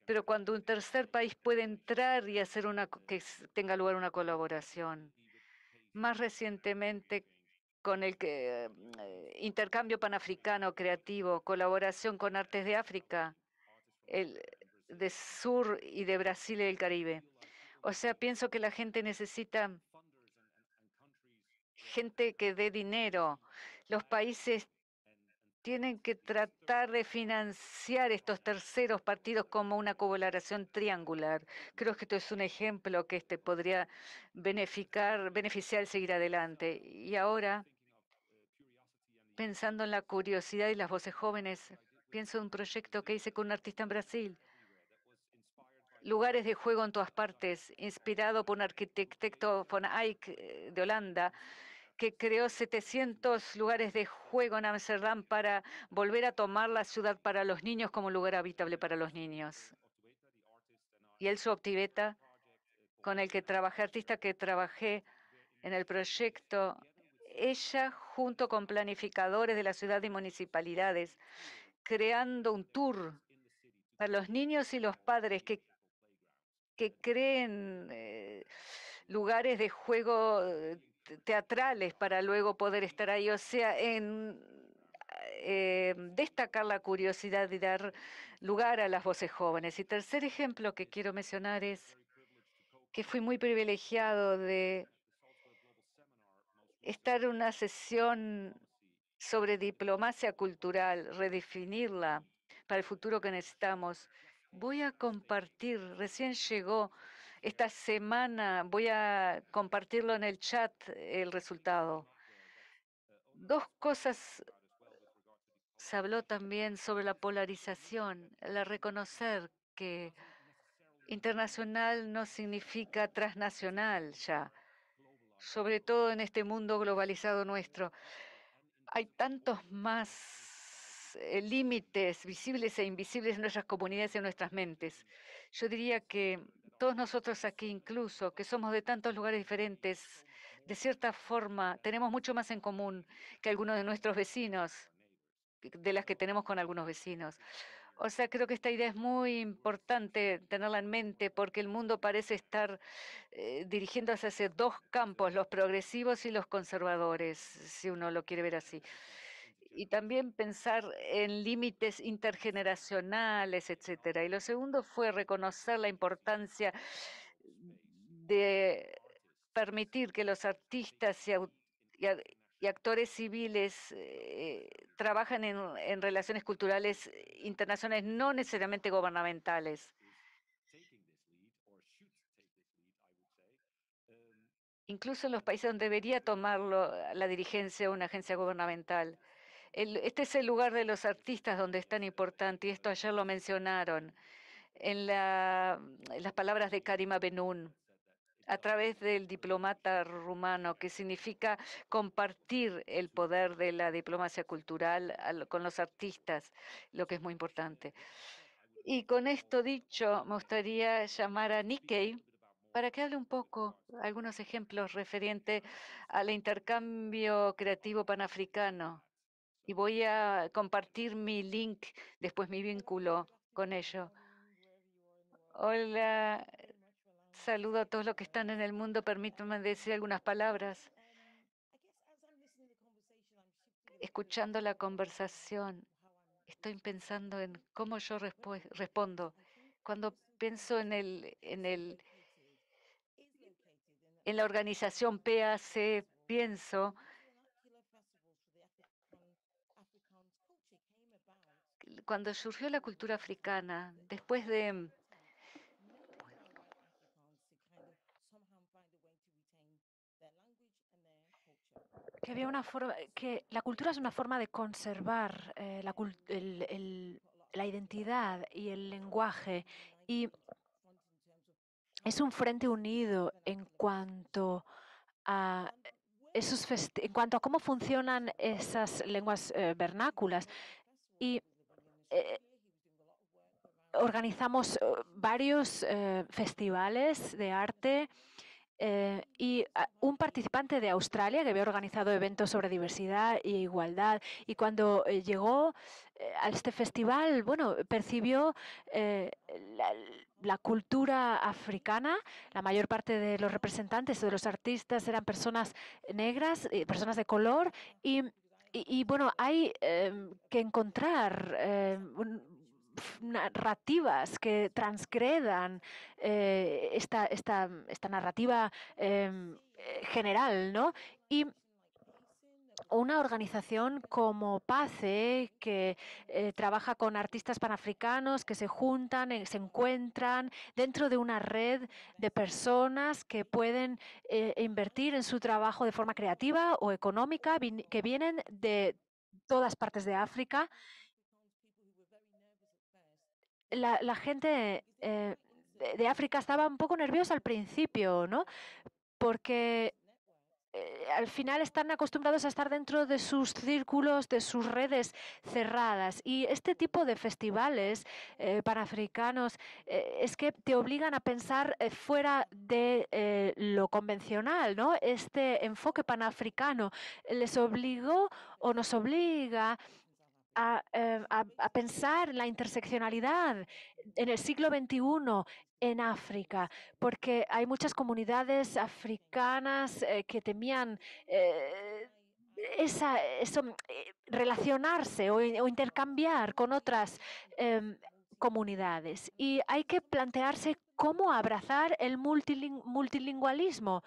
Pero cuando un tercer país puede entrar y hacer una que tenga lugar una colaboración. Más recientemente con el eh, intercambio panafricano creativo, colaboración con artes de África, el, de Sur y de Brasil y del Caribe. O sea, pienso que la gente necesita gente que dé dinero. Los países tienen que tratar de financiar estos terceros partidos como una colaboración triangular. Creo que esto es un ejemplo que este podría beneficiar, beneficiar seguir adelante. Y ahora, pensando en la curiosidad y las voces jóvenes, pienso en un proyecto que hice con un artista en Brasil lugares de juego en todas partes, inspirado por un arquitecto von Eyck eh, de Holanda, que creó 700 lugares de juego en Amsterdam para volver a tomar la ciudad para los niños como lugar habitable para los niños. Y el optiveta, con el que trabajé, artista que trabajé en el proyecto, ella junto con planificadores de la ciudad y municipalidades, creando un tour para los niños y los padres que que creen eh, lugares de juego eh, teatrales para luego poder estar ahí. O sea, en eh, destacar la curiosidad y dar lugar a las voces jóvenes. Y tercer ejemplo que quiero mencionar es que fui muy privilegiado de estar en una sesión sobre diplomacia cultural, redefinirla para el futuro que necesitamos Voy a compartir, recién llegó esta semana, voy a compartirlo en el chat el resultado. Dos cosas se habló también sobre la polarización, la reconocer que internacional no significa transnacional ya, sobre todo en este mundo globalizado nuestro. Hay tantos más eh, límites visibles e invisibles en nuestras comunidades y en nuestras mentes. Yo diría que todos nosotros aquí incluso, que somos de tantos lugares diferentes, de cierta forma tenemos mucho más en común que algunos de nuestros vecinos, de las que tenemos con algunos vecinos. O sea, creo que esta idea es muy importante tenerla en mente porque el mundo parece estar eh, dirigiéndose hacia dos campos, los progresivos y los conservadores, si uno lo quiere ver así y también pensar en límites intergeneracionales, etcétera. Y lo segundo fue reconocer la importancia de permitir que los artistas y, actores civiles eh, trabajen en, relaciones culturales internacionales, no necesariamente gubernamentales. incluso en los países donde debería tomarlo la dirigencia una agencia gubernamental este es el lugar de los artistas donde es tan importante, y esto ayer lo mencionaron en, las palabras de Karima Benun a través del diplomata rumano, que significa compartir el poder de la diplomacia cultural con los artistas, lo que es muy importante. Y con esto dicho, me gustaría llamar a Nikkei para que hable un poco, algunos ejemplos referentes al intercambio creativo panafricano y voy a compartir mi link, después mi vínculo con ello. Hola, saludo a todos los que están en el mundo. Permítanme decir algunas palabras. Escuchando la conversación, estoy pensando en cómo yo respondo. Cuando pienso en el, en el, en la organización PAC, pienso cuando surgió la cultura africana, después de mm, que había una forma que la cultura es una forma de conservar eh, la, la identidad y el lenguaje y es un frente unido en cuanto a esos en cuanto a cómo funcionan esas lenguas eh, vernáculas y eh, organizamos eh, varios eh, festivales de arte y ah, un participante de Australia que había organizado eventos sobre diversidad e igualdad y cuando llegó a este festival, bueno, percibió la, cultura africana, la mayor parte de los representantes o de los artistas eran personas negras, personas de color y y, bueno, hay em, que encontrar em, narrativas que transgredan eh, esta, esta, esta, narrativa em, eh, general, ¿no? Y una organización como PACE, que eh, trabaja con artistas panafricanos que se juntan, eh, se encuentran dentro de una red de personas que pueden eh, invertir en su trabajo de forma creativa o económica, que vienen de todas partes de África. La, gente de, de África estaba un poco nerviosa al principio, ¿no? Porque eh, al final están acostumbrados a estar dentro de sus círculos, de sus redes cerradas. Y este tipo de festivales eh, panafricanos eh, es que te obligan a pensar fuera de lo convencional, ¿no? Este enfoque panafricano les obligó o nos obliga a, a, pensar la interseccionalidad en el siglo XXI en África, porque hay muchas comunidades africanas eh, que temían eh, eso, mm, eh, relacionarse o, intercambiar con otras em, comunidades. Y hay que plantearse cómo abrazar el multiling multilingualismo.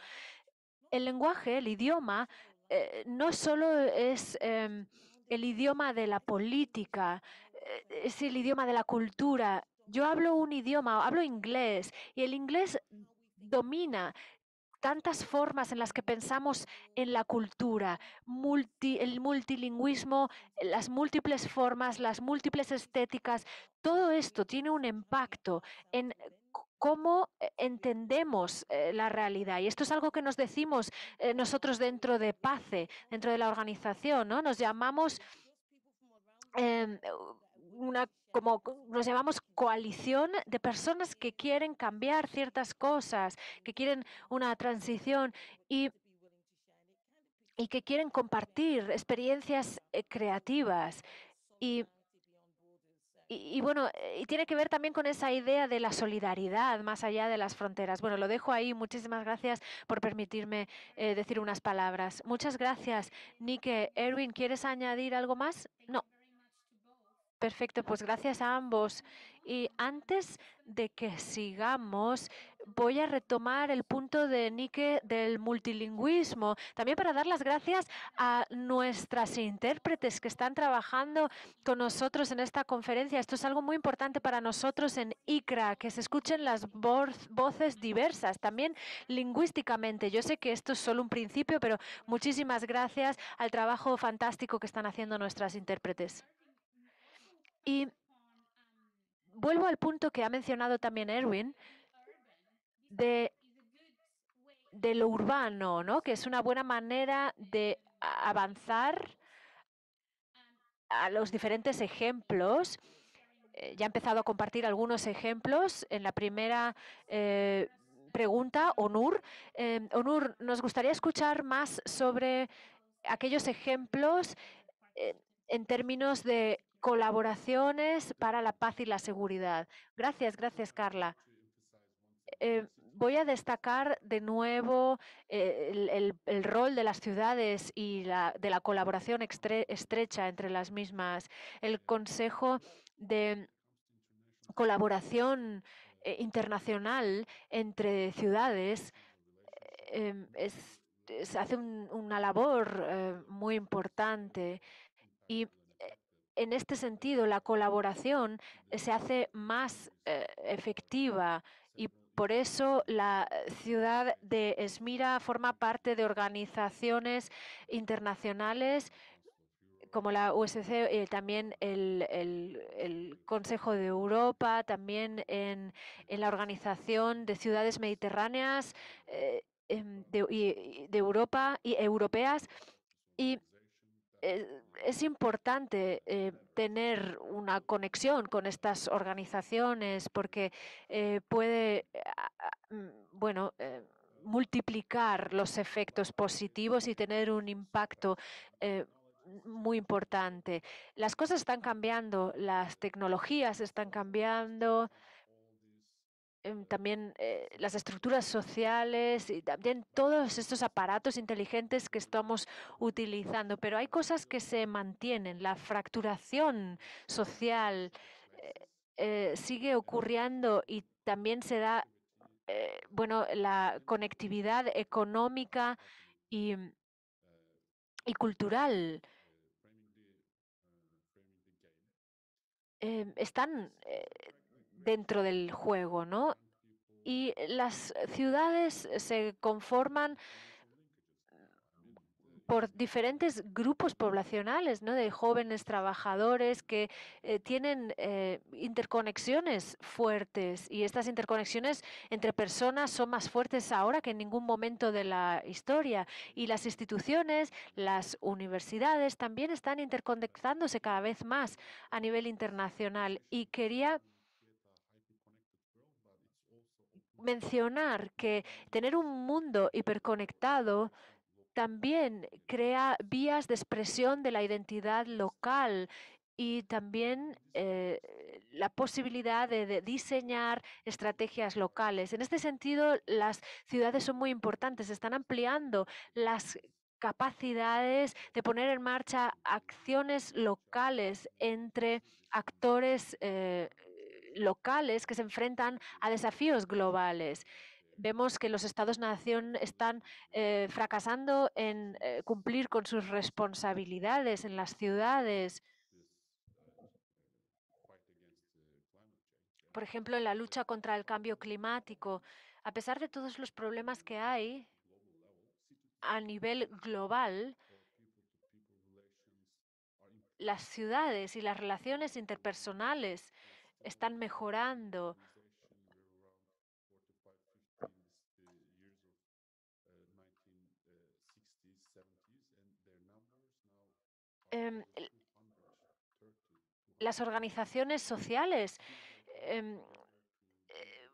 El lenguaje, el idioma, no solo es em, el idioma de la política, es el idioma de la cultura, yo hablo un idioma, hablo inglés, y el inglés domina tantas formas en las que pensamos en la cultura, el multilingüismo, las múltiples formas, las múltiples estéticas, todo esto tiene un impacto en cómo e-, entendemos eh, la realidad. Y esto es algo que nos decimos eh, nosotros dentro de PACE, dentro de la organización, ¿no? Nos llamamos em, una, como nos llamamos coalición de personas que quieren cambiar ciertas cosas, que quieren una transición y, y que quieren compartir experiencias eh, creativas. Y y, bueno, eh, y tiene que ver también con esa idea de la solidaridad más allá de las fronteras. Bueno, lo dejo ahí. Muchísimas gracias por permitirme eh, decir unas palabras. Muchas gracias, Nike. Erwin, ¿quieres añadir algo más? No. Perfecto, pues gracias a ambos. Y antes de que sigamos, voy a retomar el punto de Nike del multilingüismo, también para dar las gracias a nuestras intérpretes que están trabajando con nosotros en esta conferencia. Esto es algo muy importante para nosotros en ICRA, que se escuchen las voces diversas, también lingüísticamente. Yo sé que esto es solo un principio, pero muchísimas gracias al trabajo fantástico que están haciendo nuestras intérpretes. Y vuelvo al punto que ha mencionado también Erwin de, lo urbano, ¿no? que es una buena manera de avanzar a los diferentes ejemplos. Eh, ya he empezado a compartir algunos ejemplos. En la primera eh, pregunta, Onur. Eh, Onur, nos gustaría escuchar más sobre aquellos ejemplos en términos de colaboraciones para la paz y la seguridad. Gracias, gracias, Carla. Eh, voy a destacar de nuevo eh, el, rol de las ciudades y de la colaboración estrecha entre las mismas. El Consejo de Colaboración eh, Internacional entre ciudades em, hace una labor muy importante y en este sentido la colaboración se hace más eh, efectiva y por eso la ciudad de Esmira forma parte de organizaciones internacionales como la USC, eh, también el, Consejo de Europa, también en, la Organización de Ciudades Mediterráneas eh, em, de, Europa y europeas. Y es, importante eh, tener una conexión con estas organizaciones porque eh, puede, eh, mm, bueno, multiplicar los efectos positivos y tener un impacto muy importante. Las cosas están cambiando, las tecnologías están cambiando, Em, también eh, las estructuras sociales y también todos estos aparatos inteligentes que estamos utilizando. Pero hay cosas que se mantienen. La fracturación social eh, eh, sigue ocurriendo y también se da bueno, la conectividad económica y, mm, y cultural. Em, están dentro del juego, Y las ciudades se conforman por diferentes grupos poblacionales, ¿no? De jóvenes trabajadores que eh, tienen eh, interconexiones fuertes y estas interconexiones entre personas son más fuertes ahora que en ningún momento de la historia. Y las instituciones, las universidades también están interconectándose cada vez más a nivel internacional. Y quería mencionar que tener un mundo hiperconectado también crea vías de expresión de la identidad local y también eh, la posibilidad de, diseñar estrategias locales. En este sentido, las ciudades son muy importantes, están ampliando las capacidades de poner en marcha acciones locales entre actores eh, locales que se enfrentan a desafíos globales vemos que los estados-nación están eh, fracasando en eh, cumplir con sus responsabilidades en las ciudades. Por ejemplo, en la lucha contra el cambio climático. A pesar de todos los problemas que hay a nivel global, las ciudades y las relaciones interpersonales están mejorando. Em, las organizaciones sociales em,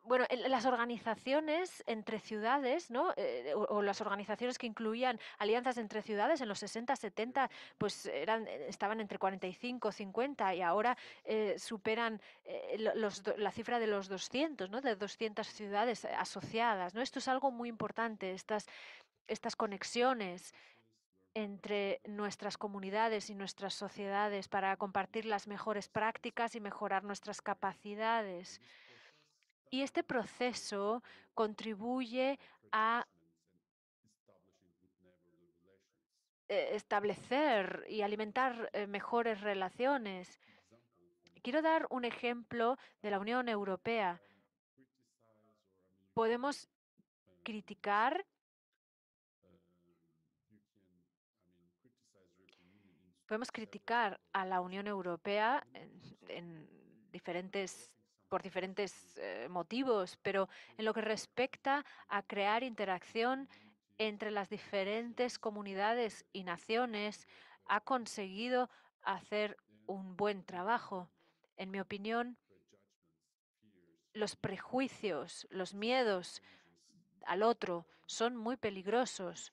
bueno, las organizaciones entre ciudades, ¿no? Eh, eh, o, las organizaciones que incluían alianzas entre ciudades en los 60, 70, pues eran, eh, estaban entre 45, 50 y ahora superan la cifra de los 200, ¿no? De 200 ciudades asociadas, ¿no? Esto es algo muy importante, estas, estas conexiones entre nuestras comunidades y nuestras sociedades para compartir las mejores prácticas y mejorar nuestras capacidades. Y este proceso contribuye a e, establecer y alimentar eh, mejores relaciones. Quiero dar un ejemplo de la Unión Europea. Podemos criticar podemos criticar a la Unión Europea en, en diferentes por diferentes eh, motivos, pero en lo que respecta a crear interacción entre las diferentes comunidades y naciones, ha conseguido hacer un buen trabajo. En mi opinión, los prejuicios, los miedos al otro son muy peligrosos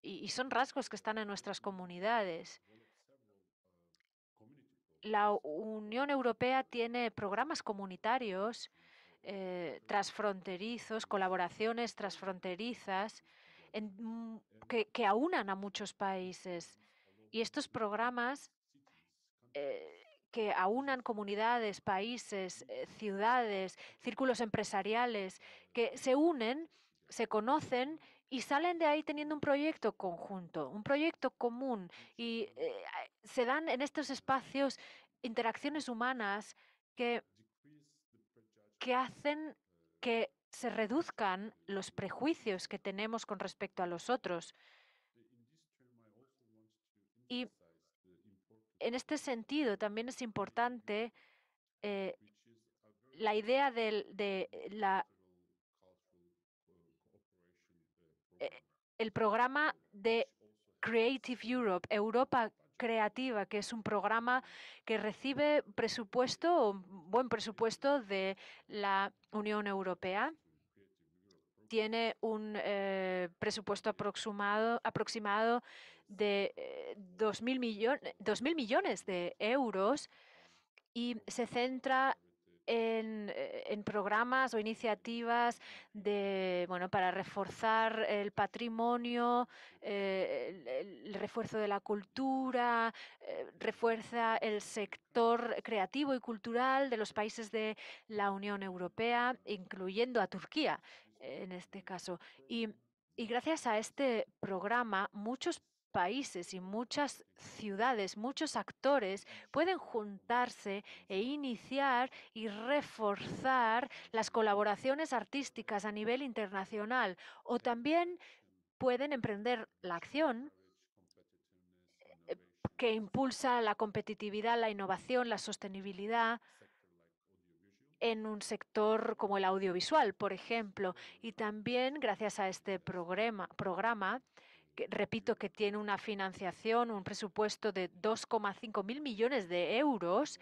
y son rasgos que están en nuestras comunidades la Unión Europea tiene programas comunitarios eh, transfronterizos, colaboraciones transfronterizas mm, que, aunan a muchos países. Y estos programas eh, que aunan comunidades, países, eh, ciudades, círculos empresariales, que se unen, se conocen y salen de ahí teniendo un proyecto conjunto, un proyecto común. Y se dan en estos espacios interacciones humanas que, que hacen que se reduzcan los prejuicios que tenemos con respecto a los otros. Y en este sentido también es importante eh, la idea del de eh, la, eh, el programa de Creative Europe, Europa Creativa, que es un programa que recibe presupuesto, buen presupuesto de la Unión Europea tiene un eh, presupuesto aproximado, de 2.000 eh, millones, millones de euros y se centra eh, en, programas o iniciativas de, bueno, para reforzar el patrimonio, eh, el, refuerzo de la cultura, eh, refuerza el sector creativo y cultural de los países de la Unión Europea, incluyendo a Turquía en este caso. Y, y gracias a este programa, muchos países y muchas ciudades, muchos actores pueden juntarse e iniciar y reforzar las colaboraciones artísticas a nivel internacional o también pueden emprender la acción eh, que impulsa la competitividad, la innovación, la sostenibilidad en un sector como el audiovisual, por ejemplo. Y también, gracias a este programa, programa repito que tiene una financiación, un presupuesto de 2,5 mil millones de euros,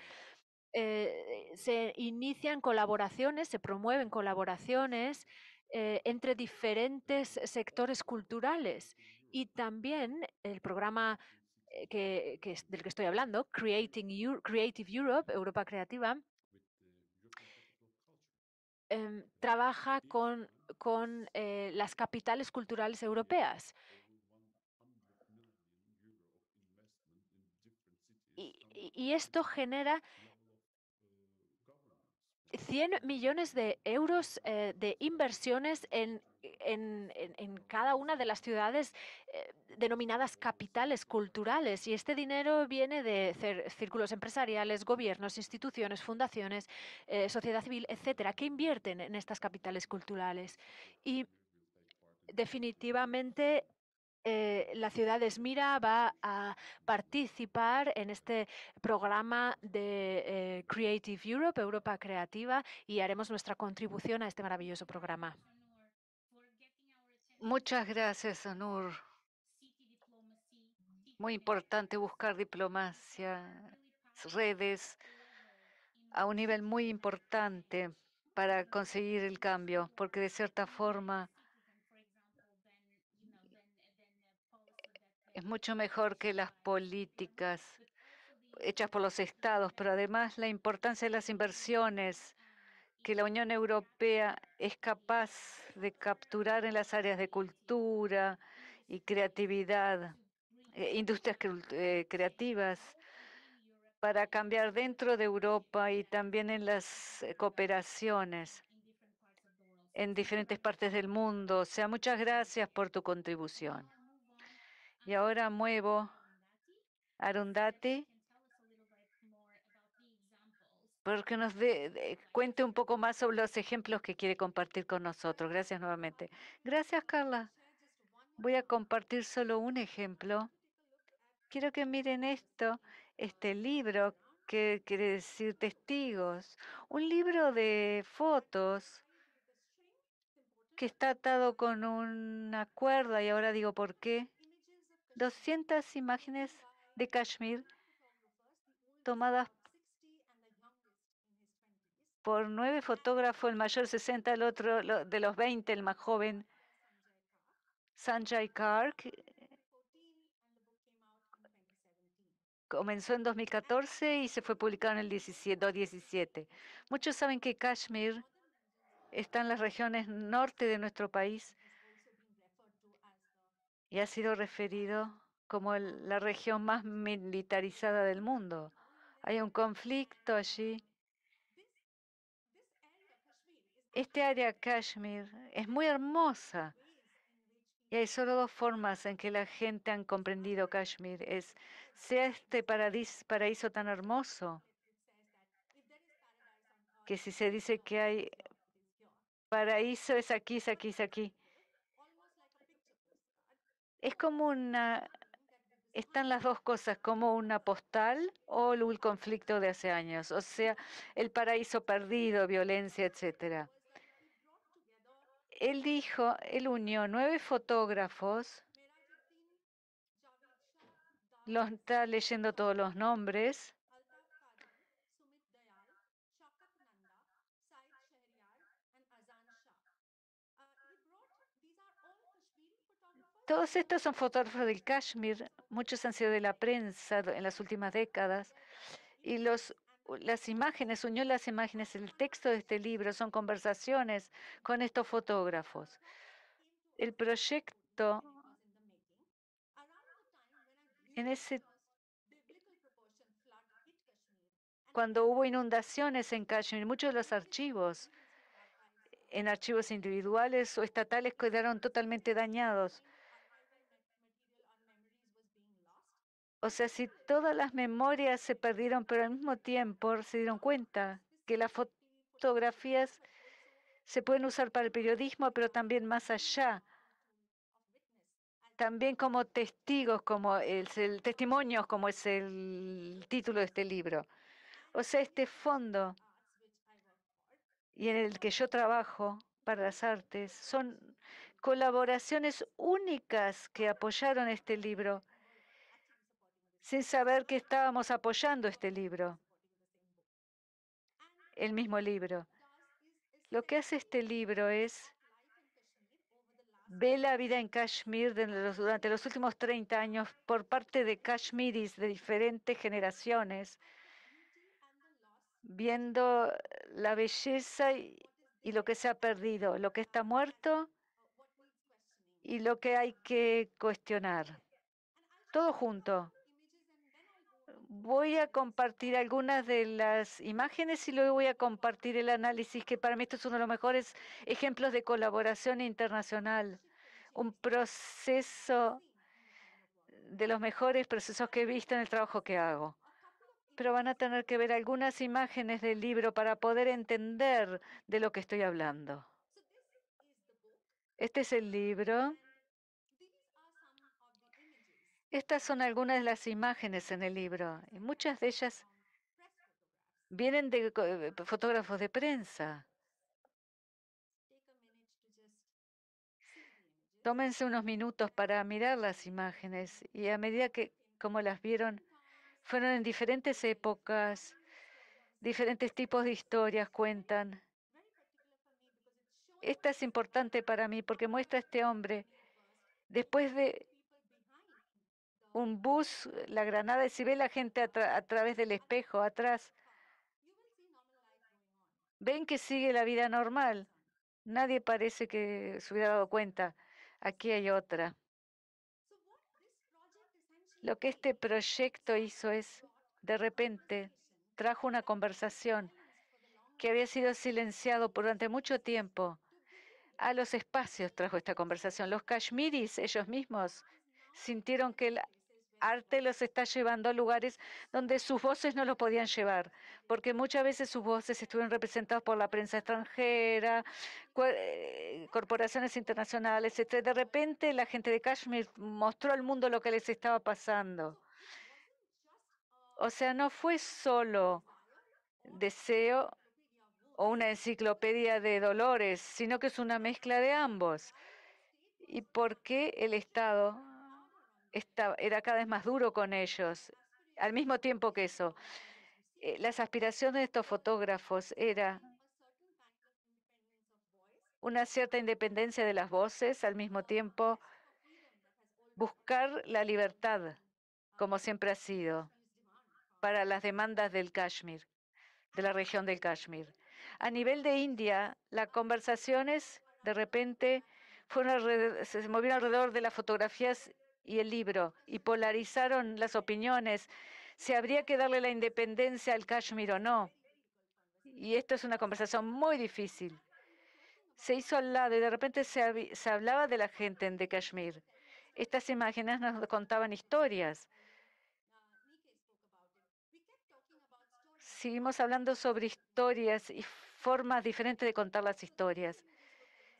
eh, se inician colaboraciones, se promueven colaboraciones eh, entre diferentes sectores culturales y también el programa eh, que, del que estoy hablando, Creating Creative Europe, Europa Creativa, em, trabaja con, las capitales culturales europeas. y esto genera 100 millones de euros eh, de inversiones en, en, en, cada una de las ciudades eh, denominadas capitales culturales. Y este dinero viene de círculos empresariales, gobiernos, instituciones, fundaciones, eh, sociedad civil, etcétera, que invierten en estas capitales culturales. Y definitivamente eh, la ciudad de Esmira va a participar en este programa de eh, Creative Europe, Europa Creativa, y haremos nuestra contribución a este maravilloso programa. Muchas gracias, Anur. Muy importante buscar diplomacia, redes a un nivel muy importante para conseguir el cambio, porque de cierta forma es mucho mejor que las políticas hechas por los estados, pero además la importancia de las inversiones que la Unión Europea es capaz de capturar en las áreas de cultura y creatividad, eh, industrias eh, creativas, para cambiar dentro de Europa y también en las eh, cooperaciones en diferentes partes del mundo. O sea, muchas gracias por tu contribución. Y ahora muevo Arundhati porque nos cuente un poco más sobre los ejemplos que quiere compartir con nosotros. Gracias nuevamente. Gracias, Carla. Voy a compartir solo un ejemplo. Quiero que miren esto, este libro que quiere decir testigos, un libro de fotos que está atado con una cuerda y ahora digo por qué. 200 imágenes de Kashmir tomadas por nueve fotógrafos, el mayor 60, el otro de los 20, el más joven, Sanjay Kark. Comenzó en 2014 y se fue publicado en el 2017. Muchos saben que Kashmir está en las regiones norte de nuestro país y ha sido referido como la región más militarizada del mundo. Hay un conflicto allí. Este área Kashmir es muy hermosa y hay solo dos formas en que la gente han comprendido Kashmir. Es sea este paraíso tan hermoso que si se dice que hay paraíso es aquí, es aquí, es aquí. Es como una, están las dos cosas, como una postal o el conflicto de hace años, o sea, el paraíso perdido, violencia, etcétera. Él dijo, él unió nueve fotógrafos, lo está leyendo todos los nombres, Todos estos son fotógrafos del Kashmir, muchos han sido de la prensa en las últimas décadas y los las imágenes, unió las imágenes, el texto de este libro, son conversaciones con estos fotógrafos. El proyecto, cuando hubo inundaciones en Kashmir, muchos de los archivos, en archivos individuales o estatales, quedaron totalmente dañados. O sea, si todas las memorias se perdieron, pero al mismo tiempo se dieron cuenta que las fotografías se pueden usar para el periodismo, pero también más allá, también como testigos, como es el, testimonio, como es el título de este libro. O sea, este fondo y en el que yo trabajo para las artes son colaboraciones únicas que apoyaron este libro sin saber que estábamos apoyando este libro, el mismo libro. Lo que hace este libro es ve la vida en Kashmir durante los últimos 30 años por parte de Kashmiris de diferentes generaciones, viendo la belleza y lo que se ha perdido, lo que está muerto y lo que hay que cuestionar. Todo junto. Voy a compartir algunas de las imágenes y luego voy a compartir el análisis, que para mí esto es uno de los mejores ejemplos de colaboración internacional, un proceso de los mejores procesos que he visto en el trabajo que hago. Pero van a tener que ver algunas imágenes del libro para poder entender de lo que estoy hablando. Este es el libro. Estas son algunas de las imágenes en el libro y muchas de ellas vienen de eh, fotógrafos de prensa. Tómense unos minutos para mirar las imágenes y a medida que, como las vieron, fueron en diferentes épocas, diferentes tipos de historias cuentan. Esta es importante para mí porque muestra a este hombre después de un bus, eh, la granada, y si ve la gente a, través del espejo atrás, ven que sigue la vida normal. Nadie parece que se hubiera dado cuenta. Aquí hay otra. Lo que este proyecto hizo es, de repente, trajo una conversación que había sido silenciado durante mucho tiempo. A los espacios trajo esta conversación. Los kashmiris, ellos mismos, sintieron que el arte los está llevando a lugares donde sus voces no los podían llevar, porque muchas veces sus voces estuvieron representadas por la prensa extranjera, eh, corporaciones internacionales, etc. De repente la gente de Kashmir mostró al mundo lo que les estaba pasando. O sea, no fue solo deseo o una enciclopedia de dolores, sino que es una mezcla de ambos. ¿Y por qué el Estado era cada vez más duro con ellos, al mismo tiempo que eso. Eh, las aspiraciones de estos fotógrafos era una cierta independencia de las voces, al mismo tiempo buscar la libertad, como siempre ha sido, para las demandas del Kashmir, de la región del Kashmir. A nivel de India, las conversaciones de repente fueron se movieron alrededor de las fotografías y el libro y polarizaron las opiniones, si habría que darle la independencia al Kashmir o no. Y esto es una conversación muy difícil. Se hizo al lado y de repente se, se hablaba de la gente de Kashmir. Estas imágenes nos contaban historias. Seguimos hablando sobre historias y formas diferentes de contar las historias.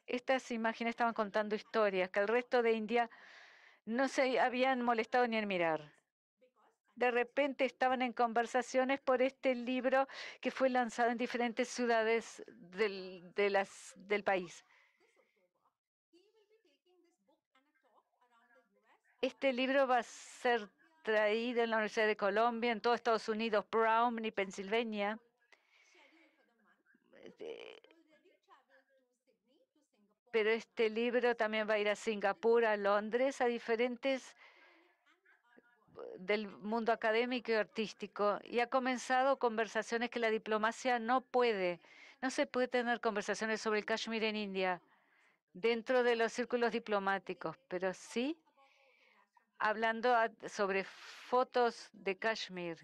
Estas imágenes estaban contando historias que el resto de India no se habían molestado ni en mirar. De repente estaban en conversaciones por este libro que fue lanzado en diferentes ciudades del, del país. Este libro va a ser traído en la Universidad de Colombia, en todos Estados Unidos, Brown y Pensilvania pero este libro también va a ir a Singapur, a Londres, a diferentes eh, del mundo académico y artístico y ha comenzado conversaciones que la diplomacia no puede. No se puede tener conversaciones sobre el Kashmir en India dentro de los círculos diplomáticos, pero sí hablando sobre fotos de Kashmir.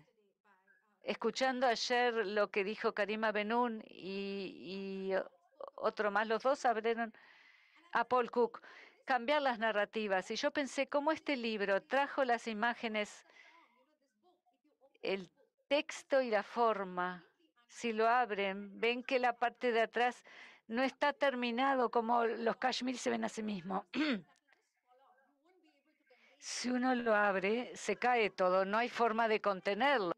Escuchando ayer lo que dijo Karima Benun y, y otro más, los dos abrieron a Paul Cook, cambiar las narrativas. Y yo pensé cómo este libro trajo las imágenes, el texto y la forma. Si lo abren, ven que la parte de atrás no está terminado como los Kashmir se ven a sí mismos. si uno lo abre, se cae todo, no hay forma de contenerlo.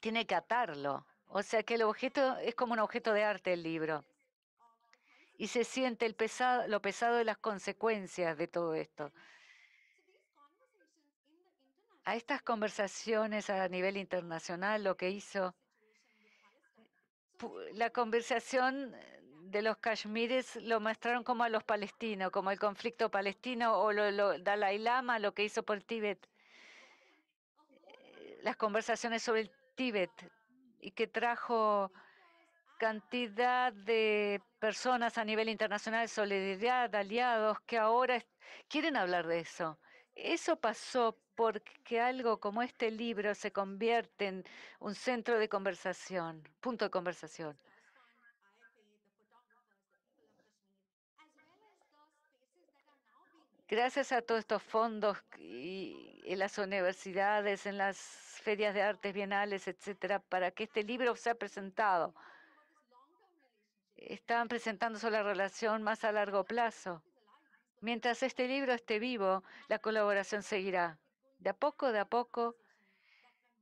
Tiene que atarlo. O sea que el objeto es como un objeto de arte el libro y se siente el pesado, lo pesado de las consecuencias de todo esto. A estas conversaciones a nivel internacional, lo que hizo la conversación de los kashmires lo mostraron como a los palestinos, como el conflicto palestino o Dalai Lama, lo que hizo por Tíbet. Eh, las conversaciones sobre el Tíbet y que trajo cantidad de personas a nivel internacional, solidaridad, aliados, que ahora quieren hablar de eso. Eso pasó porque algo como este libro se convierte en un centro de conversación, punto de conversación. Gracias a todos estos fondos y en las universidades, en las ferias de artes bienales, etcétera, para que este libro sea presentado están presentando sobre la relación más a largo plazo. Mientras este libro esté vivo, la colaboración seguirá. De a poco, de a poco,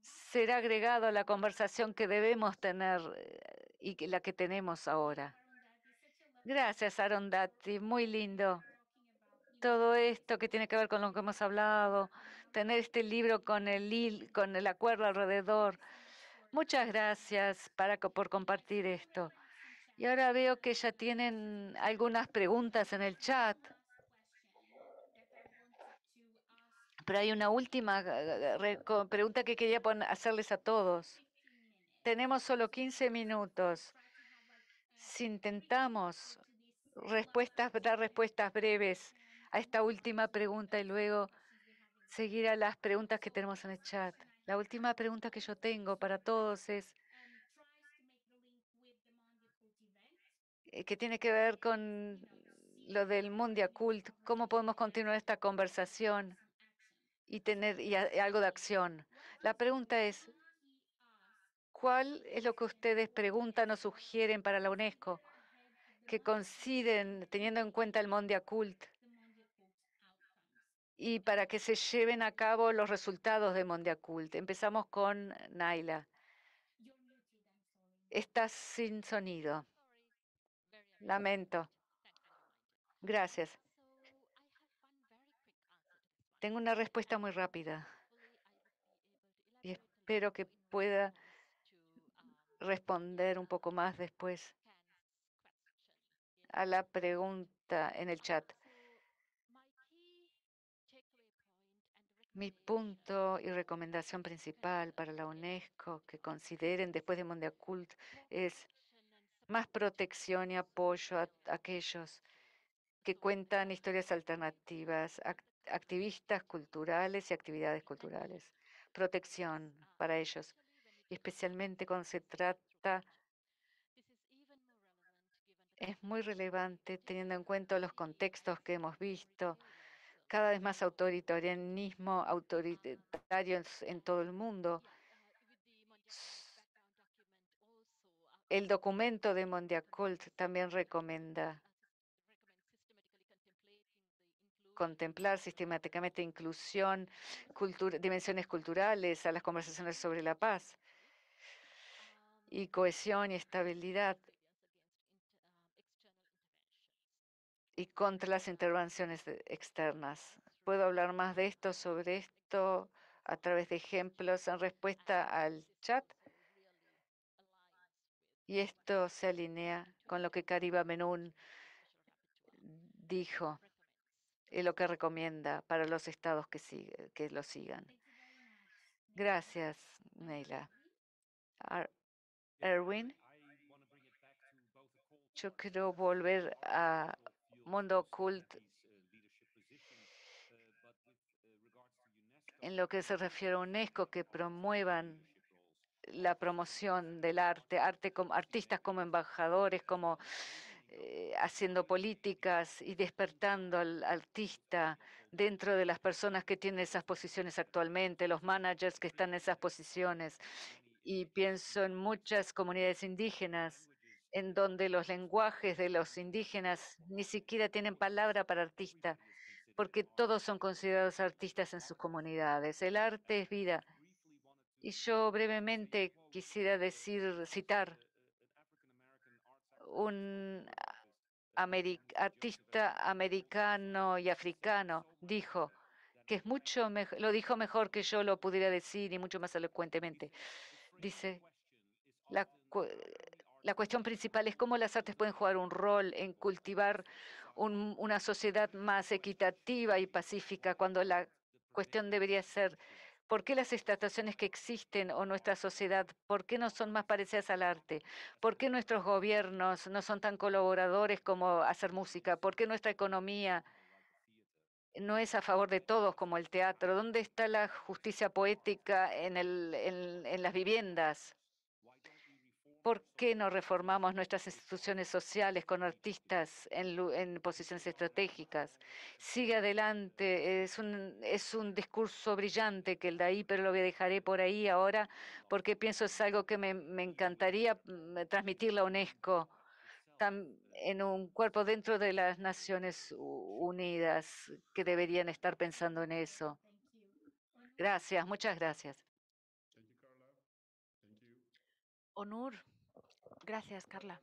será agregado la conversación que debemos tener eh, y la que tenemos ahora. Gracias, Arondati. Muy lindo. Todo esto que tiene que ver con lo que hemos hablado, tener este libro con el, con el acuerdo alrededor. Muchas gracias por compartir esto. Y ahora veo que ya tienen algunas preguntas en el chat. Pero hay una última eh, eh, pregunta que quería hacerles a todos. Tenemos solo 15 minutos. Si intentamos respuestas, dar respuestas breves a esta última pregunta y luego seguir a las preguntas que tenemos en el chat. La última pregunta que yo tengo para todos es, Eh, que tiene que ver con lo del mundiacult, cómo podemos continuar esta conversación y tener algo de acción. La pregunta es, ¿cuál es lo que ustedes preguntan o sugieren para la UNESCO que coinciden teniendo en cuenta el Cult y para que se lleven a cabo los resultados de Cult? Empezamos con Naila. Estás sin sonido. Lamento. Gracias. Tengo una respuesta muy rápida y espero que pueda responder un poco más después a la pregunta en el chat. Mi punto y recomendación principal para la UNESCO que consideren después de Mondiacult es más protección y apoyo a, aquellos que cuentan historias alternativas, activistas culturales y actividades culturales. Protección para ellos, especialmente cuando se trata es muy relevante teniendo en cuenta los contextos que hemos visto, cada vez más autoritarianismo autoritario en todo el mundo. El documento de Mondiacult también recomienda contemplar sistemáticamente inclusión, dimensiones culturales a las conversaciones sobre la paz y cohesión y estabilidad y contra las intervenciones externas. Puedo hablar más de esto, sobre esto, a través de ejemplos en respuesta al chat. Y esto se alinea con lo que Kariba Menun dijo y lo que recomienda para los estados que, que lo sigan. Gracias, Neila. Erwin, yo quiero volver a Mundo Ocult en lo que se refiere a UNESCO, que promuevan la promoción del arte, arte como, artistas como embajadores, como eh, haciendo políticas y despertando al artista dentro de las personas que tienen esas posiciones actualmente, los managers que están en esas posiciones. Y pienso en muchas comunidades indígenas en donde los lenguajes de los indígenas ni siquiera tienen palabra para artista, porque todos son considerados artistas en sus comunidades. El arte es vida y yo brevemente quisiera decir, citar un artista americano y africano dijo que es mucho lo dijo mejor que yo lo pudiera decir y mucho más elocuentemente. Dice, la, la cuestión principal es cómo las artes pueden jugar un rol en cultivar una sociedad más equitativa y pacífica cuando la cuestión debería ser ¿Por qué las estatuaciones que existen o nuestra sociedad, por qué no son más parecidas al arte? ¿Por qué nuestros gobiernos no son tan colaboradores como hacer música? ¿Por qué nuestra economía no es a favor de todos como el teatro? ¿Dónde está la justicia poética en, en las viviendas? ¿Por qué no reformamos nuestras instituciones sociales con artistas en, posiciones estratégicas? Sigue adelante, es un, es un discurso brillante que el de ahí, pero lo dejaré por ahí ahora porque pienso es algo que me, encantaría mm, eh, transmitir la UNESCO en un cuerpo dentro de las Naciones Unidas que deberían estar pensando en eso. Gracias, muchas gracias. Honor. Gracias, Carla.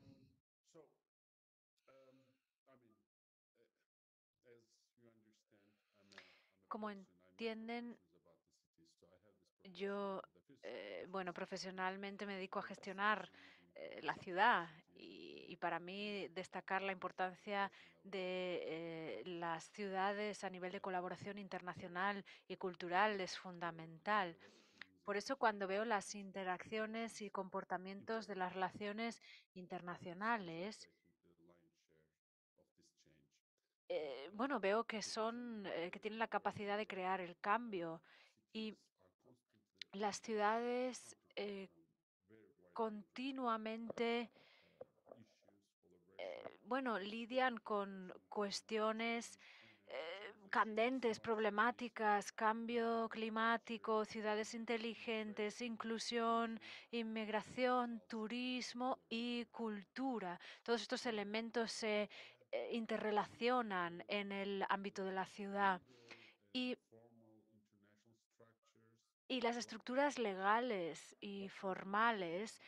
Como entienden, yo, eh, bueno, profesionalmente me dedico a gestionar eh, la ciudad y, para mí destacar la importancia de eh, las ciudades a nivel de colaboración internacional y cultural es fundamental. Por eso cuando veo las interacciones y comportamientos de las relaciones internacionales, eh, bueno, veo que son, eh, que tienen la capacidad de crear el cambio y las ciudades eh, continuamente, bueno, lidian con cuestiones eh, candentes, problemáticas, cambio climático, ciudades inteligentes, inclusión, inmigración, turismo y cultura. Todos estos elementos se eh, interrelacionan en el ámbito de la ciudad. Y y las estructuras legales y formales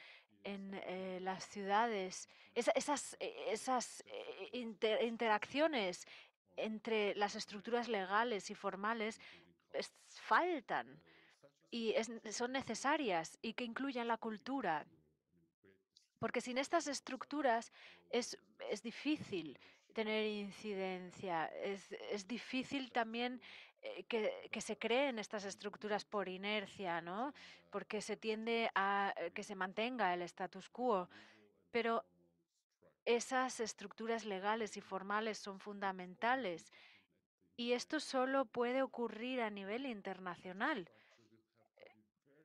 en eh, las ciudades, esas, esas interacciones entre las estructuras legales y formales faltan y son necesarias y que incluyan la cultura. Porque sin estas estructuras es, difícil tener incidencia, es, difícil también eh, que, se creen estas estructuras por inercia, ¿no? porque se tiende a eh, que se mantenga el status quo. Pero esas estructuras legales y formales son fundamentales y esto solo puede ocurrir a nivel internacional.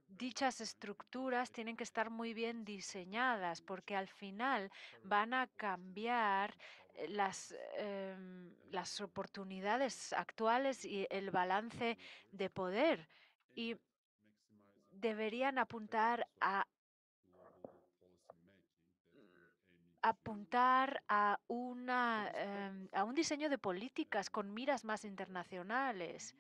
Dichas estructuras tienen que estar muy bien diseñadas porque al final van a cambiar eh, las, em, las oportunidades actuales y el balance de poder y deberían apuntar a apuntar a, una, em, a un diseño de políticas con miras más internacionales.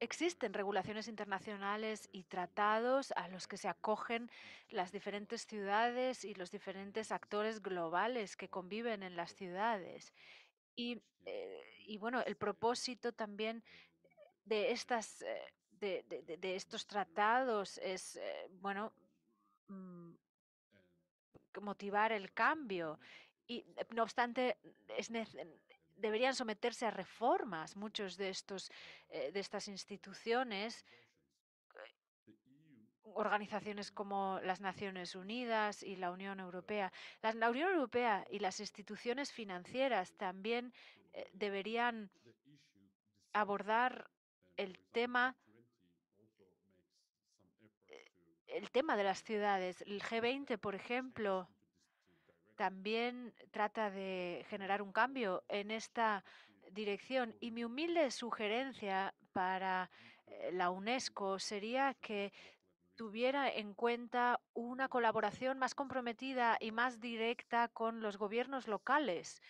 Existen regulaciones internacionales y tratados a los que se acogen las diferentes ciudades y los diferentes actores globales que conviven en las ciudades. Y, eh, bueno, el propósito también de, estas, eh, de, estos tratados es, eh, bueno, motivar el cambio. Y eh, no obstante, es deberían someterse a reformas muchos de, estos, eh, estas instituciones organizaciones como las Naciones Unidas y la Unión Europea. La, Unión Europea y las instituciones financieras también eh, deberían abordar el tema el tema de las ciudades. El G20, por ejemplo, también trata de generar un cambio en esta dirección. Y mi humilde sugerencia para eh, la UNESCO sería que tuviera en cuenta una colaboración más comprometida y más directa con los gobiernos locales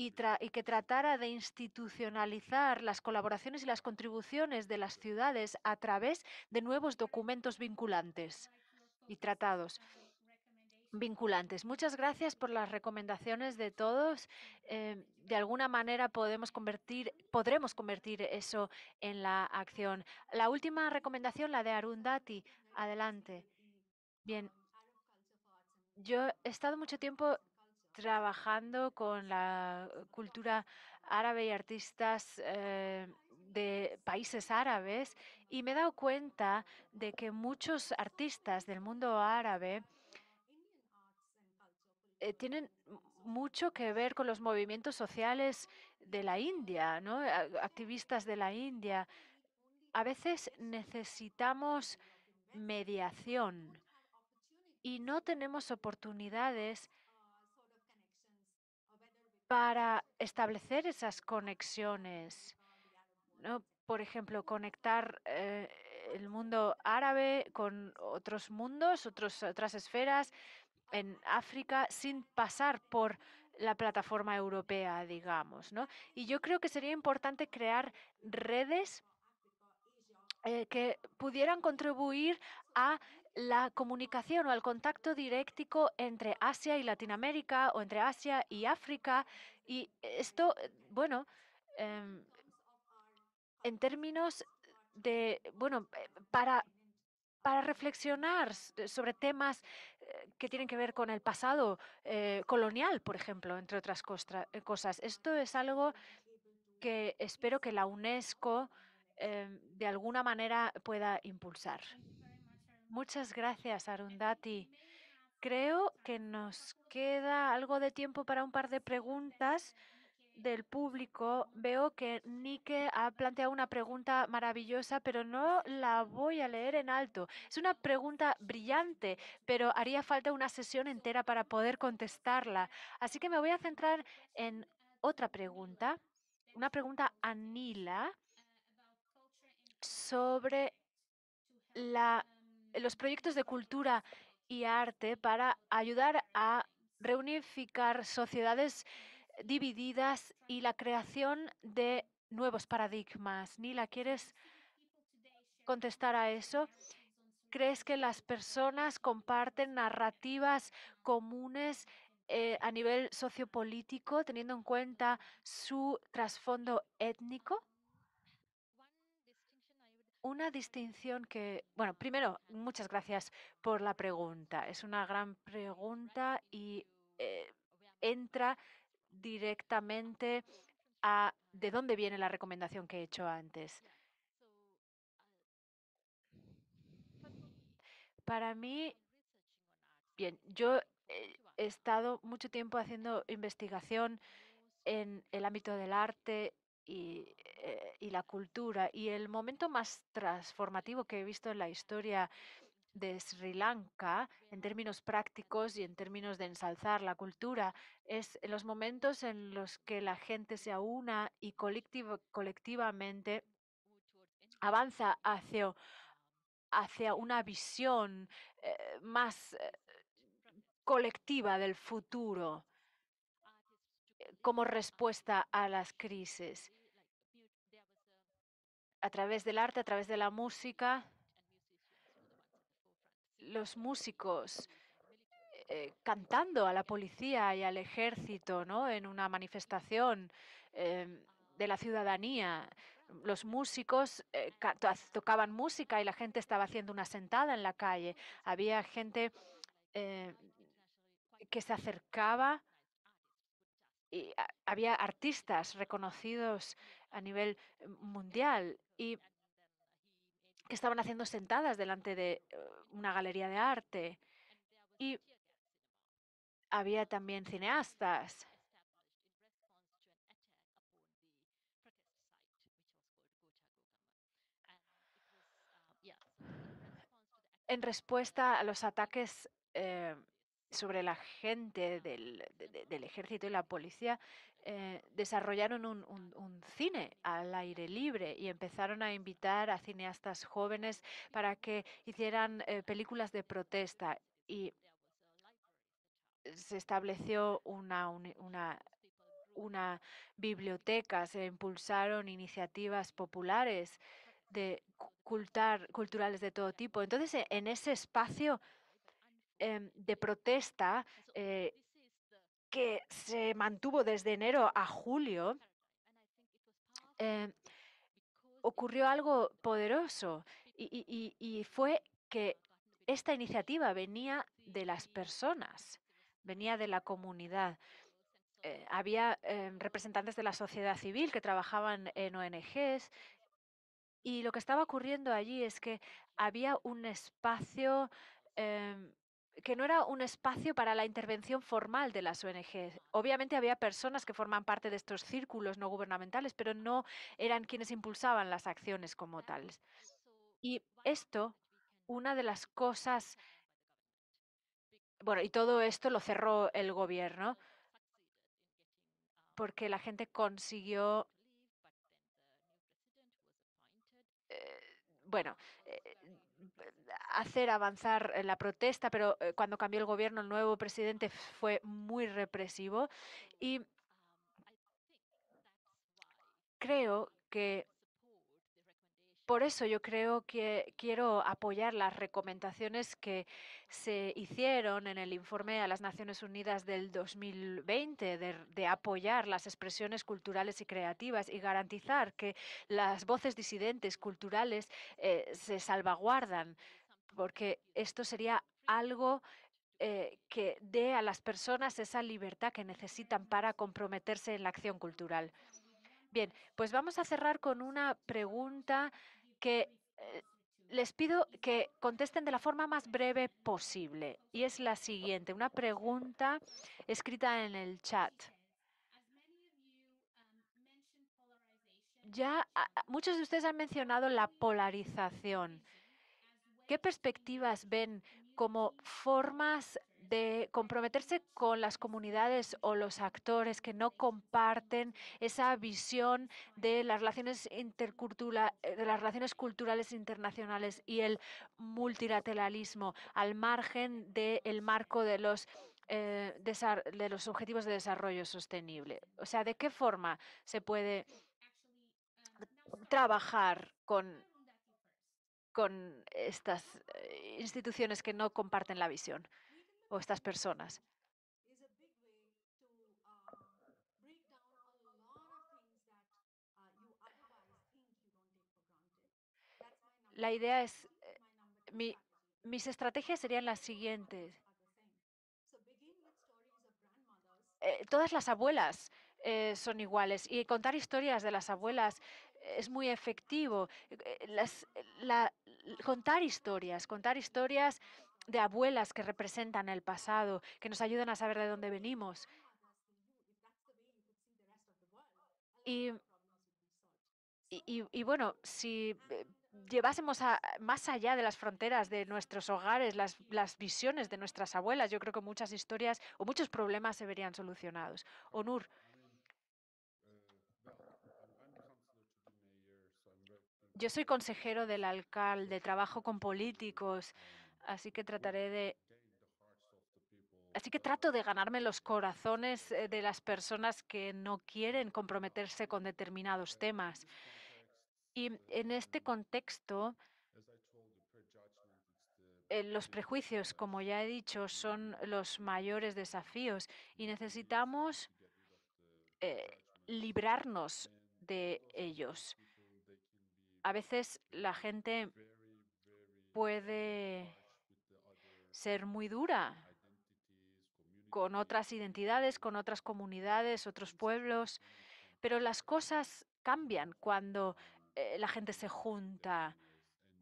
y, que tratara de institucionalizar las colaboraciones y las contribuciones de las ciudades a través de nuevos documentos vinculantes y tratados vinculantes. Muchas gracias por las recomendaciones de todos. Eh, de alguna manera podemos convertir, podremos convertir eso en la acción. La última recomendación, la de Arundhati. Adelante. Bien. Yo he estado mucho tiempo trabajando con la eh, cultura árabe y artistas eh, de países árabes y me he dado cuenta de que muchos artistas del mundo árabe eh, tienen mucho que ver con los movimientos sociales de la India, activistas de la India. A veces necesitamos mediación y no tenemos oportunidades para establecer esas conexiones, ¿no? por ejemplo, conectar eh, el mundo árabe con otros mundos, otros, otras esferas en África sin pasar por la plataforma europea, digamos. ¿no? Y yo creo que sería importante crear redes eh, que pudieran contribuir a la comunicación o el contacto directo entre Asia y Latinoamérica o entre Asia y África. Y esto, eh, bueno, em, en términos de, bueno, eh, para, para reflexionar eh, sobre temas que tienen que ver con el pasado colonial, por ejemplo, entre otras cosas. Esto es algo que espero que la UNESCO em, de alguna manera pueda impulsar. Muchas gracias, Arundati. Creo que nos queda algo de tiempo para un par de preguntas del público. Veo que Nike ha planteado una pregunta maravillosa, pero no la voy a leer en alto. Es una pregunta brillante, pero haría falta una sesión entera para poder contestarla. Así que me voy a centrar en otra pregunta, una pregunta a Nila sobre la los proyectos de cultura y arte para ayudar a reunificar sociedades divididas y la creación de nuevos paradigmas. Nila, ¿quieres contestar a eso? ¿Crees que las personas comparten narrativas comunes eh, a nivel sociopolítico, teniendo en cuenta su trasfondo étnico? Una distinción que, bueno, primero, muchas gracias por la pregunta. Es una gran pregunta y eh, entra directamente a de dónde viene la recomendación que he hecho antes. Para mí, bien, yo he estado mucho tiempo haciendo investigación en el ámbito del arte eh, y, la cultura. Y el momento más transformativo que he visto en la historia de Sri Lanka en términos prácticos y en términos de ensalzar la cultura es en los momentos en los que la gente se aúna y colectivamente avanza hacia, una visión eh, más eh, colectiva del futuro como respuesta a las crisis. A través del arte, a través de la música, los músicos eh, cantando a la policía y al ejército ¿no? en una manifestación em, de la ciudadanía. Los músicos eh, tocaban música y la gente estaba haciendo una sentada en la calle. Había gente eh, que se acercaba y había artistas reconocidos a nivel eh, mundial y que estaban haciendo sentadas delante de eh, una galería de arte. Y había también cineastas. En respuesta a los ataques eh, sobre la gente del, ejército y la policía, eh, desarrollaron un, un, cine al aire libre y empezaron a invitar a cineastas jóvenes para que hicieran eh, películas de protesta. Y se estableció una, una biblioteca, se impulsaron iniciativas populares de cultar, culturales de todo tipo. Entonces, en ese espacio Em, de protesta eh, uh, que se mantuvo desde enero a julio, em, ocurrió algo poderoso y, fue que esta iniciativa venía de las personas, venía de la comunidad. Eh, había em, representantes de la sociedad civil que trabajaban en ONGs y lo que estaba ocurriendo allí es que había un espacio que no era un espacio para la intervención formal de las ONG. Obviamente había personas que forman parte de estos círculos no gubernamentales, pero no eran quienes impulsaban las acciones como tales. Y esto, una de las cosas, bueno, y todo esto lo cerró el gobierno porque la gente consiguió, eh, bueno, eh, hacer avanzar eh, la protesta, pero eh, cuando cambió el gobierno el nuevo presidente fue muy represivo y creo que por eso yo creo que quiero apoyar las recomendaciones que se hicieron en el informe a las Naciones Unidas del 2020 de, apoyar las expresiones culturales y creativas y garantizar que las voces disidentes culturales eh, se salvaguardan, porque esto sería algo eh, que dé a las personas esa libertad que necesitan para comprometerse en la acción cultural. Bien, pues vamos a cerrar con una pregunta que eh, les pido que contesten de la forma más breve posible. Y es la siguiente, una pregunta escrita en el chat. Ya muchos de ustedes han mencionado la polarización. ¿Qué perspectivas ven como formas de comprometerse con las comunidades o los actores que no comparten esa visión de las relaciones eh, de las relaciones culturales internacionales y el multilateralismo al margen del marco de los eh, de los objetivos de desarrollo sostenible. O sea, ¿de qué forma se puede trabajar con con estas eh, instituciones que no comparten la visión o estas personas. La idea es, eh, mis estrategias serían las siguientes. Eh, todas las abuelas son iguales y contar historias de las abuelas es muy efectivo. Las, contar historias, contar historias de abuelas que representan el pasado, que nos ayudan a saber de dónde venimos. Y, y, bueno, si eh, llevásemos más allá de las fronteras de nuestros hogares las, las visiones de nuestras abuelas, yo creo que muchas historias o muchos problemas se verían solucionados. Onur, Yo soy consejero del alcalde, trabajo con políticos, así que trataré de... Así que trato de ganarme los corazones eh, de las personas que no quieren comprometerse con determinados temas. Y en este contexto, eh, los prejuicios, como ya he dicho, son los mayores desafíos y necesitamos eh, librarnos de ellos a veces la gente puede ser muy dura con otras identidades, con otras comunidades, otros pueblos, pero las cosas cambian cuando eh, la gente se junta.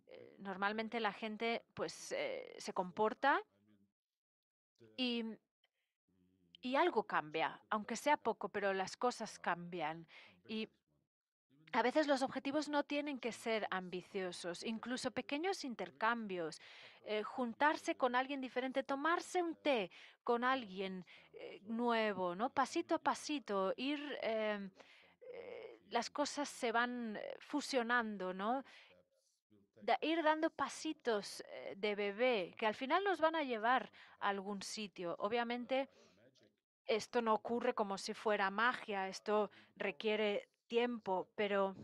Eh, normalmente la gente pues eh, se comporta y, algo cambia, aunque sea poco, pero las cosas cambian. Y a veces los objetivos no tienen que ser ambiciosos, incluso pequeños intercambios, eh, juntarse con alguien diferente, tomarse un té con alguien eh, nuevo, ¿no? Pasito a pasito, ir em, eh, las cosas se van fusionando, ¿no? ir dando pasitos de bebé que al final nos van a llevar a algún sitio. Obviamente esto no ocurre como si fuera magia, esto requiere tiempo, pero,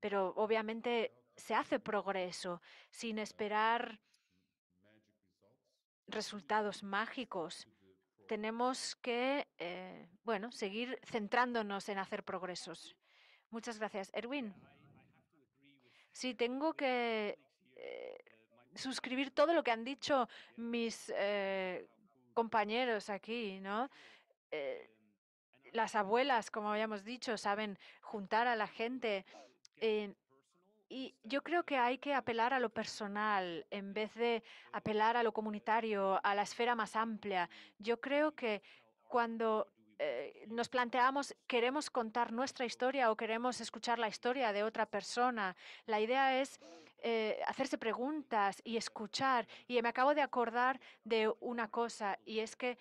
pero obviamente se hace progreso sin esperar resultados mágicos. Tenemos que, eh, bueno, seguir centrándonos en hacer progresos. Muchas gracias. Erwin. Sí, tengo que eh, suscribir todo lo que han dicho mis eh, compañeros aquí, ¿no? las abuelas, como habíamos dicho, saben juntar a la gente. Eh, y yo creo que hay que apelar a lo personal en vez de apelar a lo comunitario, a la esfera más amplia. Yo creo que cuando eh, nos planteamos, queremos contar nuestra historia o queremos escuchar la historia de otra persona. La idea es eh, hacerse preguntas y escuchar. Y me acabo de acordar de una cosa, y es que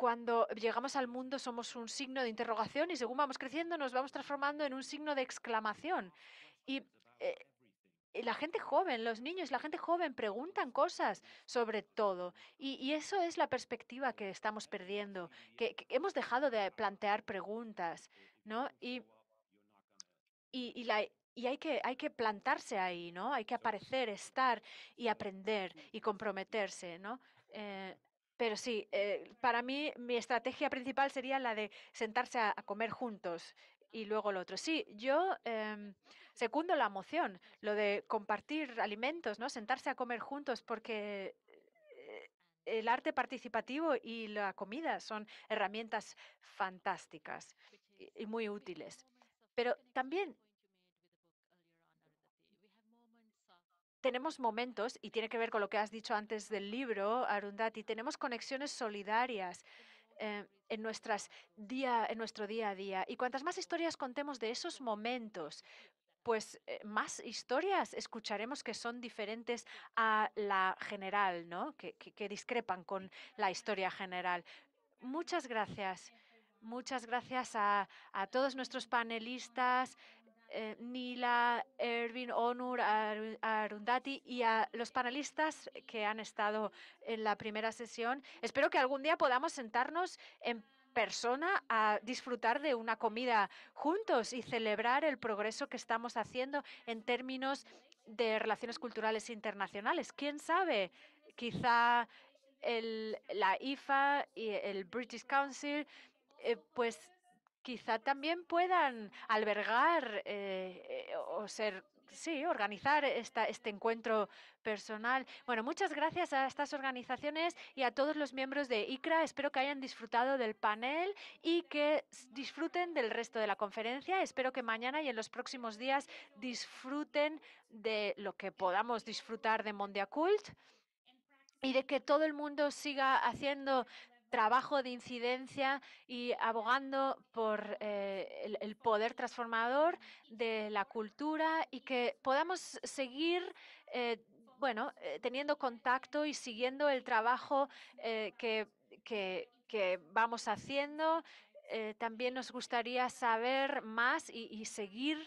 cuando llegamos al mundo somos un signo de interrogación y según vamos creciendo nos vamos transformando en un signo de exclamación. Y, eh, la gente joven, los niños, la gente joven preguntan cosas sobre todo. Y, eso es la perspectiva que estamos perdiendo, que, hemos dejado de plantear preguntas, ¿no? Y, hay que, hay que plantarse ahí, ¿no? Hay que aparecer, estar y aprender y comprometerse, ¿no? Eh, pero sí, eh, para mí mi estrategia principal sería la de sentarse a, comer juntos y luego lo otro. Sí, yo em, secundo la moción, lo de compartir alimentos, ¿no? Sentarse a comer juntos, porque eh, el arte participativo y la comida son herramientas fantásticas y muy útiles. Pero también tenemos momentos, y tiene que ver con lo que has dicho antes del libro, Arundhati, tenemos conexiones solidarias eh, en, nuestras en nuestro día a día. Y cuantas más historias contemos de esos momentos, pues eh, más historias escucharemos que son diferentes a la general, ¿no? que, discrepan con la historia general. Muchas gracias. Muchas gracias a, a todos nuestros panelistas. Eh, Nila, Erwin, Onur, Arundati y a los panelistas que han estado en la primera sesión. Espero que algún día podamos sentarnos en persona a disfrutar de una comida juntos y celebrar el progreso que estamos haciendo en términos de relaciones culturales internacionales. ¿Quién sabe? Quizá la IFA y el British Council eh, pues quizá también puedan albergar eh, eh, o ser, sí, organizar esta, este encuentro personal. Bueno, muchas gracias a estas organizaciones y a todos los miembros de ICRA. Espero que hayan disfrutado del panel y que disfruten del resto de la conferencia. Espero que mañana y en los próximos días disfruten de lo que podamos disfrutar de Mondiacult y de que todo el mundo siga haciendo trabajo de incidencia y abogando por eh, el, poder transformador de la cultura y que podamos seguir eh, bueno, eh, teniendo contacto y siguiendo el trabajo que, vamos haciendo. también nos gustaría saber más y, seguir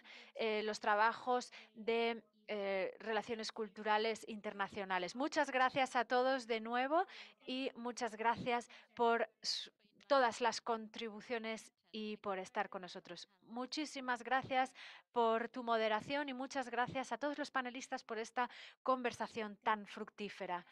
los trabajos de eh, relaciones culturales internacionales. Muchas gracias a todos de nuevo y muchas gracias por todas las contribuciones y por estar con nosotros. Muchísimas gracias por tu moderación y muchas gracias a todos los panelistas por esta conversación tan fructífera.